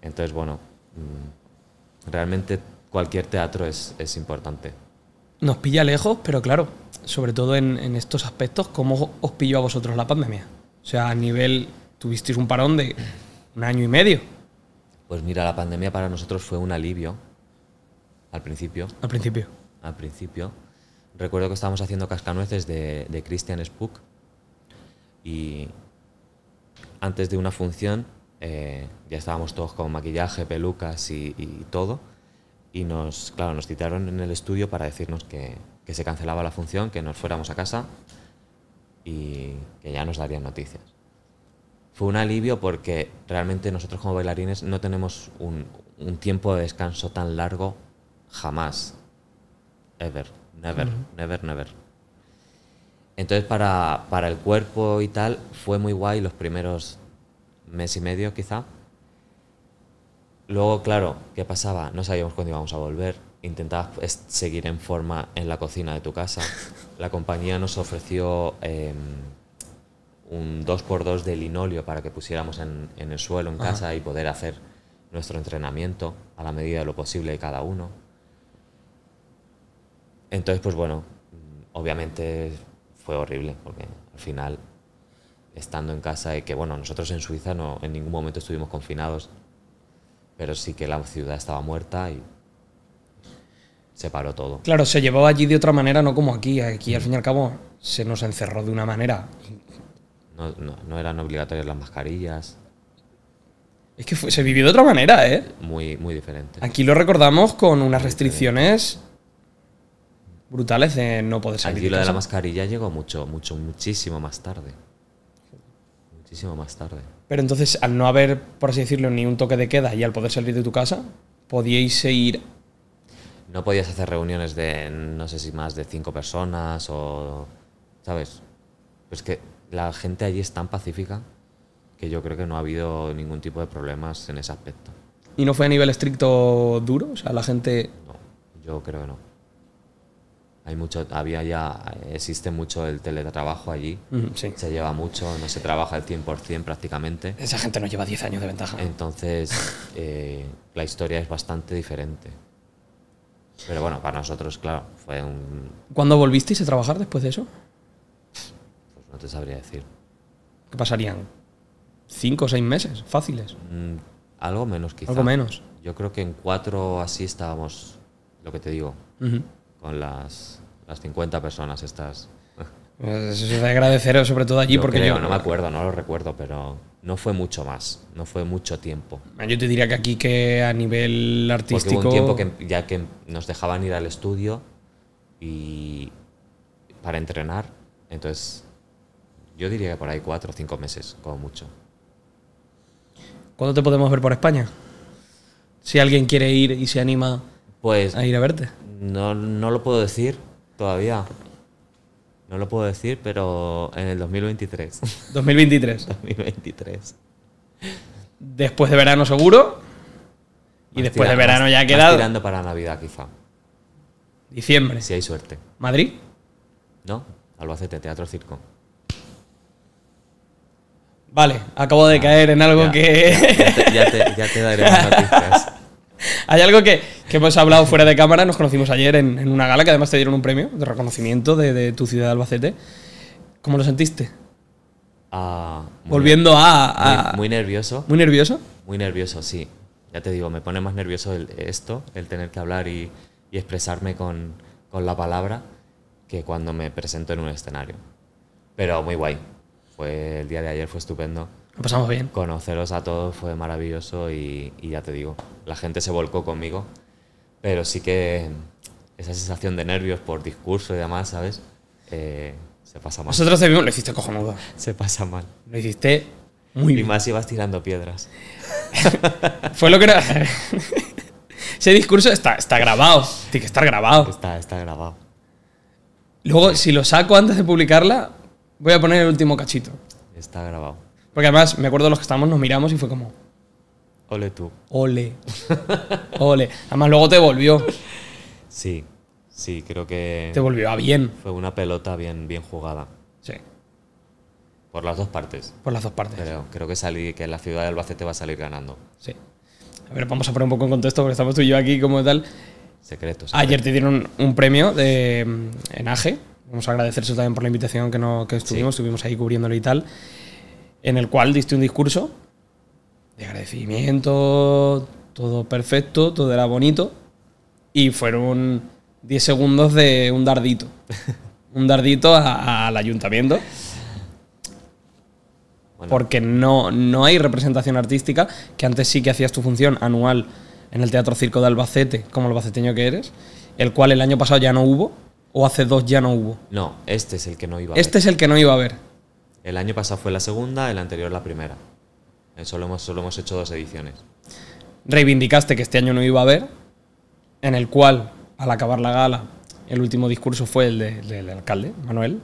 Entonces, bueno, mm, realmente cualquier teatro es, es importante. Nos pilla lejos, pero claro, sobre todo en, en, estos aspectos, ¿cómo os pilló a vosotros la pandemia? O sea, a nivel, tuvisteis un parón de un año y medio. Pues mira, la pandemia para nosotros fue un alivio al principio. Al principio. Al principio recuerdo que estábamos haciendo cascanueces de, Christian Spook y antes de una función eh, ya estábamos todos con maquillaje, pelucas y, todo y nos, claro, nos citaron en el estudio para decirnos que, se cancelaba la función, que nos fuéramos a casa y que ya nos darían noticias. Fue un alivio porque realmente nosotros como bailarines no tenemos un, un tiempo de descanso tan largo jamás, ever Never, never, never. Entonces para, para, el cuerpo y tal fue muy guay los primeros mes y medio quizá. Luego, claro, ¿qué pasaba? No sabíamos cuándo íbamos a volver. Intentabas seguir en forma en la cocina de tu casa. La compañía nos ofreció em, un 2x2 de linolio para que pusiéramos en, en el suelo en casa y poder hacer nuestro entrenamiento a la medida de lo posible de cada uno. Entonces, pues bueno, mm, obviamente fue horrible, porque al final, estando en casa, y que bueno, nosotros en Suiza no, en ningún momento estuvimos confinados, pero sí que la ciudad estaba muerta y se paró todo. Claro, se llevó allí de otra manera, no como aquí. Aquí, al fin y al cabo, se nos encerró de una manera. No, eran obligatorias las mascarillas. Es que se vivió de otra manera, ¿eh? Muy, muy diferente. Aquí lo recordamos con unas restricciones brutales de no poder salir. Aquí lo de la mascarilla llegó mucho, mucho, muchísimo más tarde. Muchísimo más tarde. Pero entonces, al no haber, por así decirlo, ni un toque de queda y al poder salir de tu casa, podíais ir. No podías hacer reuniones de, no sé si más de cinco personas o. ¿Sabes? Pues que la gente allí es tan pacífica que yo creo que no ha habido ningún tipo de problemas en ese aspecto. ¿Y no fue a nivel estricto duro? O sea, la gente. No, yo creo que no. Hay mucho, había ya, existe mucho el teletrabajo allí, mm, se lleva mucho, no se trabaja el 100% prácticamente. Esa gente no lleva 10 años de ventaja. Entonces, eh, la historia es bastante diferente. Pero bueno, para nosotros, claro, fue un... ¿Cuándo volvisteis a trabajar después de eso? Pues no te sabría decir. ¿Qué pasarían? ¿Cinco o seis meses? ¿Fáciles? Mm, algo menos, quizás. Algo menos. Yo creo que en cuatro así estábamos, lo que te digo. Uh con las, las 50 personas estas. Pues eso es agradecer sobre todo allí porque yo... No me acuerdo, no lo recuerdo, pero no fue mucho más, no fue mucho tiempo. Yo te diría que aquí que a nivel artístico... Porque un tiempo que ya que nos dejaban ir al estudio y para entrenar, entonces yo diría que por ahí cuatro o cinco meses, como mucho. ¿Cuándo te podemos ver por España? Si alguien quiere ir y se anima pues, a ir a verte. No, no lo puedo decir todavía. No lo puedo decir, pero en el 2023. 2023. 2023. Después de verano seguro. Y después de verano ya ha quedado. tirando para Navidad quizá. Diciembre. Si hay suerte. ¿Madrid? No, Albacete, Teatro Circo. Vale, acabo de ah, caer en algo que... Ya, te, daré las noticias. Hay algo que, hemos hablado fuera de cámara, nos conocimos ayer en, una gala que además te dieron un premio de reconocimiento de, tu ciudad de Albacete. ¿Cómo lo sentiste? Ah, Volviendo a, muy, nervioso. ¿Muy nervioso? Muy nervioso, sí. Ya te digo, me pone más nervioso el, esto, el tener que hablar y, expresarme con, la palabra que cuando me presento en un escenario. Pero muy guay. Fue, el día de ayer fue estupendo. Lo pasamos bien. Conoceros a todos fue maravilloso y, ya te digo, la gente se volcó conmigo, pero sí que esa sensación de nervios por discurso y demás, ¿sabes? Eh, se pasa mal. Nosotros lo hiciste cojonudo. Se pasa mal. Lo hiciste muy y bien. Y más ibas tirando piedras. Fue lo que era. Ese discurso está, está grabado. Tiene que estar grabado. Está, está grabado. Luego, si lo saco antes de publicarla, voy a poner el último cachito. Está grabado. Porque además, me acuerdo los que estábamos, nos miramos y fue como. Ole tú. Ole. Ole. Además, luego te volvió. Sí, sí, creo que. Te volvió a bien. Fue una pelota bien, bien jugada. Sí. Por las dos partes. Por las dos partes. Creo, creo que, salí, que la ciudad de Albacete va a salir ganando. Sí. A ver, vamos a poner un poco en contexto, porque estamos tú y yo aquí como tal. Secretos. Ayer te dieron un, premio de, mm, enaje Vamos a agradecerse también por la invitación que, no, que estuvimos, estuvimos ahí cubriéndolo y tal en el cual diste un discurso de agradecimiento, todo perfecto, todo era bonito, y fueron 10 segundos de un dardito. un dardito al ayuntamiento. Porque no, no hay representación artística, que antes sí que hacías tu función anual en el Teatro Circo de Albacete, como albaceteño que eres, el cual el año pasado ya no hubo, o hace dos ya no hubo. No, este es el que no iba a este Este es el que no iba a haber. El año pasado fue la segunda, el anterior la primera. Solo hemos, hemos hecho dos ediciones. Reivindicaste que este año no iba a haber, en el cual, al acabar la gala, el último discurso fue el del alcalde, Manuel.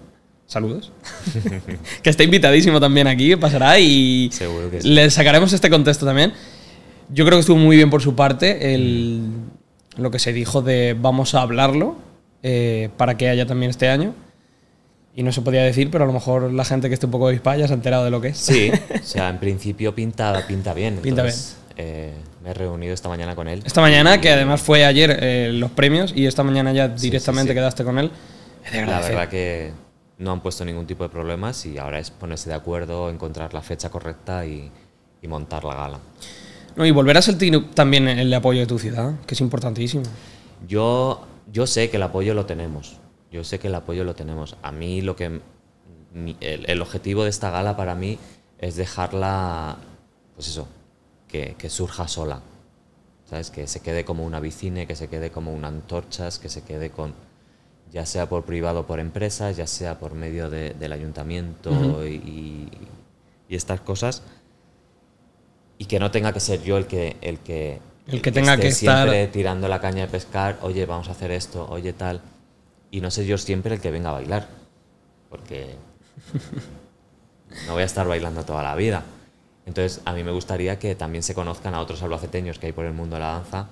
Saludos. que está invitadísimo también aquí, pasará y le sacaremos este contexto también. Yo creo que estuvo muy bien por su parte mm. lo que se dijo de vamos a hablarlo eh, para que haya también este año y no se podía decir, pero a lo mejor la gente que esté un poco de ya se ha enterado de lo que es. Sí, o sea, en principio pinta, pinta bien. Pinta bien. Eh, me he reunido esta mañana con él. Esta mañana, que además fue ayer eh, los premios y esta mañana ya directamente quedaste con él. De la verdad que no han puesto ningún tipo de problemas y ahora es ponerse de acuerdo, encontrar la fecha correcta y, montar la gala. No, y volverás el sentir también el apoyo de tu ciudad, que es importantísimo. Yo, yo sé que el apoyo lo tenemos yo sé que el apoyo lo tenemos. A mí lo que... el, objetivo de esta gala para mí es dejarla, pues eso, que, surja sola. ¿Sabes? Que se quede como una bicine, que se quede como una antorchas, que se quede con, ya sea por privado por empresas, ya sea por medio del ayuntamiento y, estas cosas, y que no tenga que ser yo el que... El que, el que, tenga esté que estar siempre tirando la caña de pescar, oye, vamos a hacer esto, oye, tal y no sé yo siempre el que venga a bailar, porque no voy a estar bailando toda la vida. Entonces, a mí me gustaría que también se conozcan a otros albaceteños que hay por el mundo de la danza,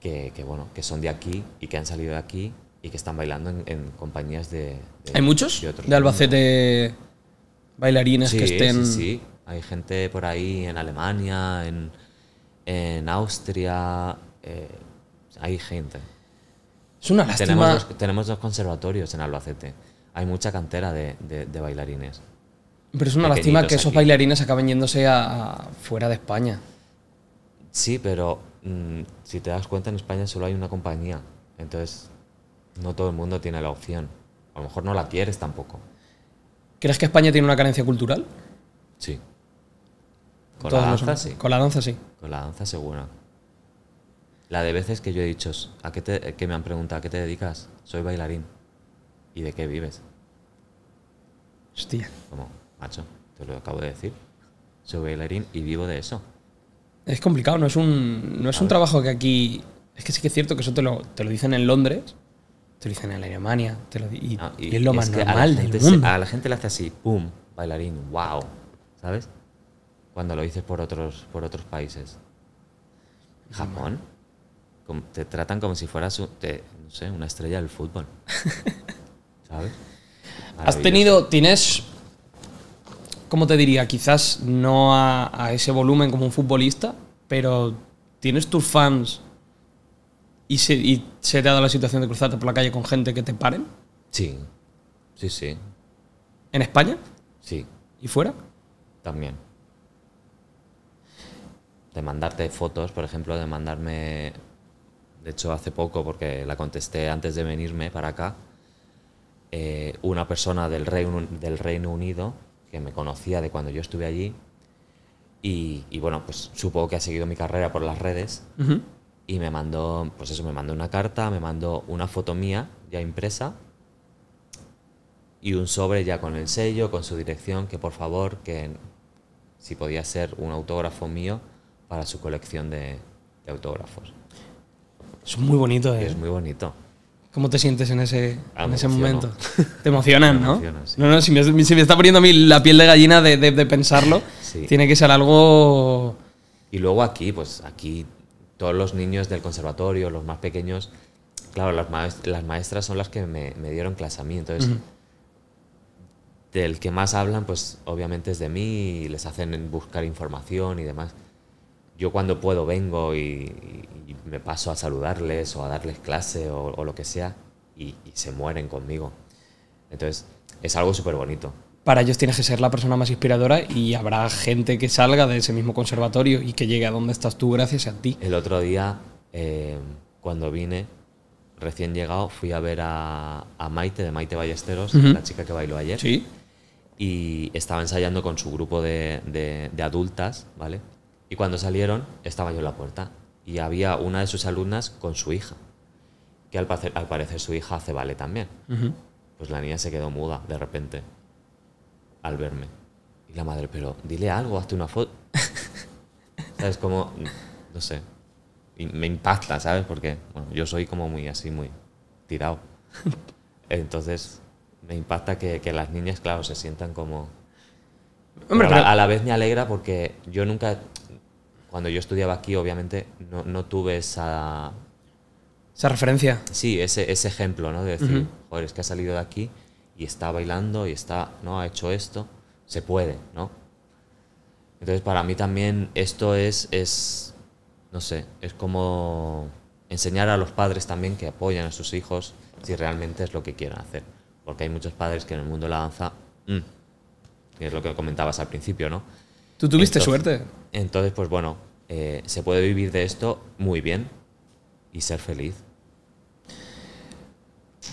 que, bueno, que son de aquí y que han salido de aquí y que están bailando en, compañías de, ¿Hay muchos? De, Albacete bailarines que estén. Sí, sí, hay gente por ahí en Alemania, en, en Austria, eh, hay gente. Es una lástima. Tenemos dos, conservatorios en Albacete. Hay mucha cantera de, bailarines. Pero es una lástima que esos bailarines acaben yéndose fuera de España. Sí, pero mm, si te das cuenta, en España solo hay una compañía. Entonces, no todo el mundo tiene la opción. A lo mejor no la quieres tampoco. ¿Crees que España tiene una carencia cultural? Sí. Con la danza, sí. Con la danza, sí. Con la danza, segura. La de veces que yo he dicho, ¿a qué que me han preguntado, ¿a qué te dedicas? Soy bailarín. ¿Y de qué vives? Hostia. Como, macho, te lo acabo de decir. Soy bailarín y vivo de eso. Es complicado, no es un, no es un trabajo que aquí. Es que sí que es cierto que eso te lo, dicen en Londres, te lo dicen en Alemania, ah, y, es lo más normal del mundo. a la gente le hace así, ¡pum! Bailarín, wow. ¿Sabes? Cuando lo dices por otros, por otros países. Japón te tratan como si fueras una estrella del fútbol. ¿Sabes? Has tenido, tienes, ¿cómo te diría? Quizás no a, ese volumen como un futbolista, pero tienes tus fans y se, y se te ha dado la situación de cruzarte por la calle con gente que te paren. Sí, sí, sí. ¿En España? Sí. ¿Y fuera? También. De mandarte fotos, por ejemplo, de mandarme de hecho hace poco, porque la contesté antes de venirme para acá, eh, una persona del Reino, del Reino Unido que me conocía de cuando yo estuve allí y, bueno, pues supongo que ha seguido mi carrera por las redes y me mandó, pues eso, me mandó una carta, me mandó una foto mía ya impresa y un sobre ya con el sello, con su dirección, que por favor, que si podía ser un autógrafo mío para su colección de autógrafos. Es muy bonito, ¿eh? Es muy bonito. ¿Cómo te sientes en ese, ah, en ese momento? Te emocionan, ¿no? No, no, si me, está poniendo a mí la piel de gallina de, de, pensarlo, tiene que ser algo... Y luego aquí, pues aquí todos los niños del conservatorio, los más pequeños, claro, las, las maestras son las que me, dieron clase a mí, entonces... Del que más hablan, pues obviamente es de mí y les hacen buscar información y demás yo cuando puedo vengo y, me paso a saludarles o a darles clase o, lo que sea y, se mueren conmigo. Entonces, es algo súper bonito. Para ellos tienes que ser la persona más inspiradora y habrá gente que salga de ese mismo conservatorio y que llegue a donde estás tú gracias a ti. El otro día, eh, cuando vine, recién llegado, fui a ver a, a Maite, de Maite Ballesteros, la chica que bailó ayer. Sí. Y estaba ensayando con su grupo de adultas, ¿vale? Y cuando salieron, estaba yo en la puerta y había una de sus alumnas con su hija, que al, parecer, su hija hace vale también. Pues la niña se quedó muda de repente al verme. Y la madre, pero dile algo, hazte una foto. ¿Sabes? Como, no sé. Y me impacta, ¿sabes? Porque yo soy como muy así, muy tirado. Entonces, me impacta que, las niñas, claro, se sientan como... a, la, vez me alegra porque yo nunca, cuando yo estudiaba aquí, obviamente, no, no tuve esa... Esa referencia. Sí, ese, ese ejemplo, ¿no? De decir, joder, es que ha salido de aquí y está bailando y está, ¿no? Ha hecho esto, se puede, ¿no? Entonces, para mí también esto es, es, no sé, es como enseñar a los padres también que apoyan a sus hijos si realmente es lo que quieren hacer. Porque hay muchos padres que en el mundo de la danza, mm, es lo que comentabas al principio, ¿no? Tú tuviste suerte. Entonces, pues bueno, eh, se puede vivir de esto muy bien y ser feliz.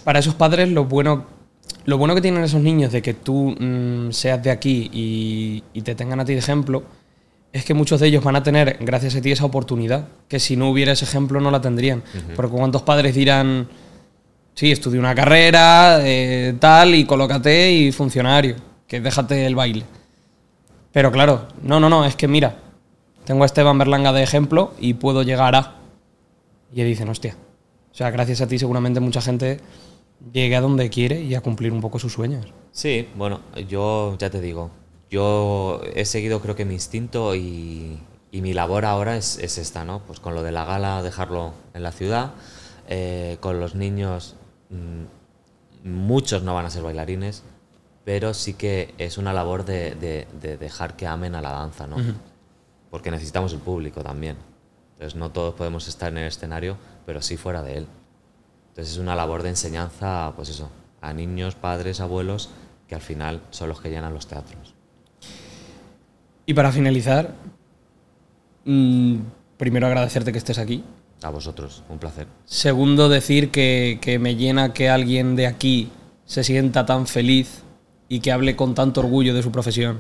Para esos padres, lo bueno, lo bueno que tienen esos niños de que tú mm, seas de aquí y, te tengan a ti de ejemplo, es que muchos de ellos van a tener, gracias a ti, esa oportunidad, que si no hubiera ese ejemplo no la tendrían. Porque cuántos padres dirán, sí, estudié una carrera, eh, tal, y colócate y funcionario, que déjate el baile. Pero claro, no, no, no, es que mira, tengo a Esteban Berlanga de ejemplo y puedo llegar a. Y dicen, hostia. O sea, gracias a ti seguramente mucha gente llegue a donde quiere y a cumplir un poco sus sueños. Sí, bueno, yo ya te digo, yo he seguido creo que mi instinto y, mi labor ahora es, esta, ¿no? Pues con lo de la gala, dejarlo en la ciudad, eh, con los niños, mm, muchos no van a ser bailarines, pero sí que es una labor de, dejar que amen a la danza, ¿no? porque necesitamos el público también. Entonces no todos podemos estar en el escenario, pero sí fuera de él. Entonces es una labor de enseñanza, pues eso, a niños, padres, abuelos, que al final son los que llenan los teatros. Y para finalizar, mm, primero agradecerte que estés aquí. A vosotros, un placer. Segundo, decir que me llena que alguien de aquí se sienta tan feliz y que hable con tanto orgullo de su profesión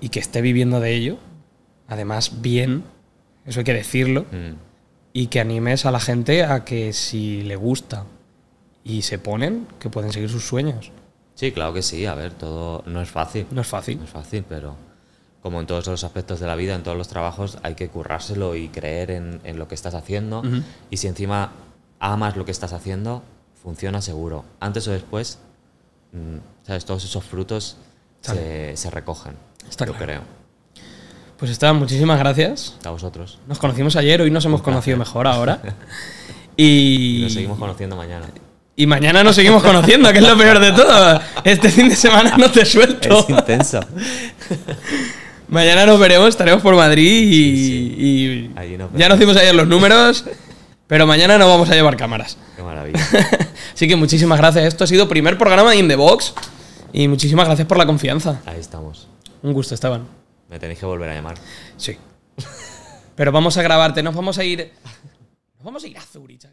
y que esté viviendo de ello además bien, eso hay que decirlo, mm. y que animes a la gente a que si le gusta y se ponen, que pueden seguir sus sueños. Sí, claro que sí, a ver, todo no es fácil. No es fácil. No es fácil, pero como en todos los aspectos de la vida, en todos los trabajos, hay que currárselo y creer en, lo que estás haciendo. Y si encima amas lo que estás haciendo, funciona seguro. Antes o después, mm, ¿sabes? todos esos frutos se, se, recogen. Está yo creo. Pues estaban muchísimas gracias. A vosotros. Nos conocimos ayer, hoy nos hemos conocido mejor ahora. Y, nos seguimos conociendo mañana. Y mañana nos seguimos conociendo, que es lo peor de todo. Este fin de semana no te suelto. Es intenso. mañana nos veremos, estaremos por Madrid y, ya nos dimos ayer los números. Pero mañana no vamos a llevar cámaras. Qué maravilla. Así que muchísimas gracias. Esto ha sido primer programa de In The Box. Y muchísimas gracias por la confianza. Ahí estamos. Un gusto, estaban. Me tenéis que volver a llamar. Sí. Pero vamos a grabarte, nos vamos a ir. Nos vamos a ir a Zurich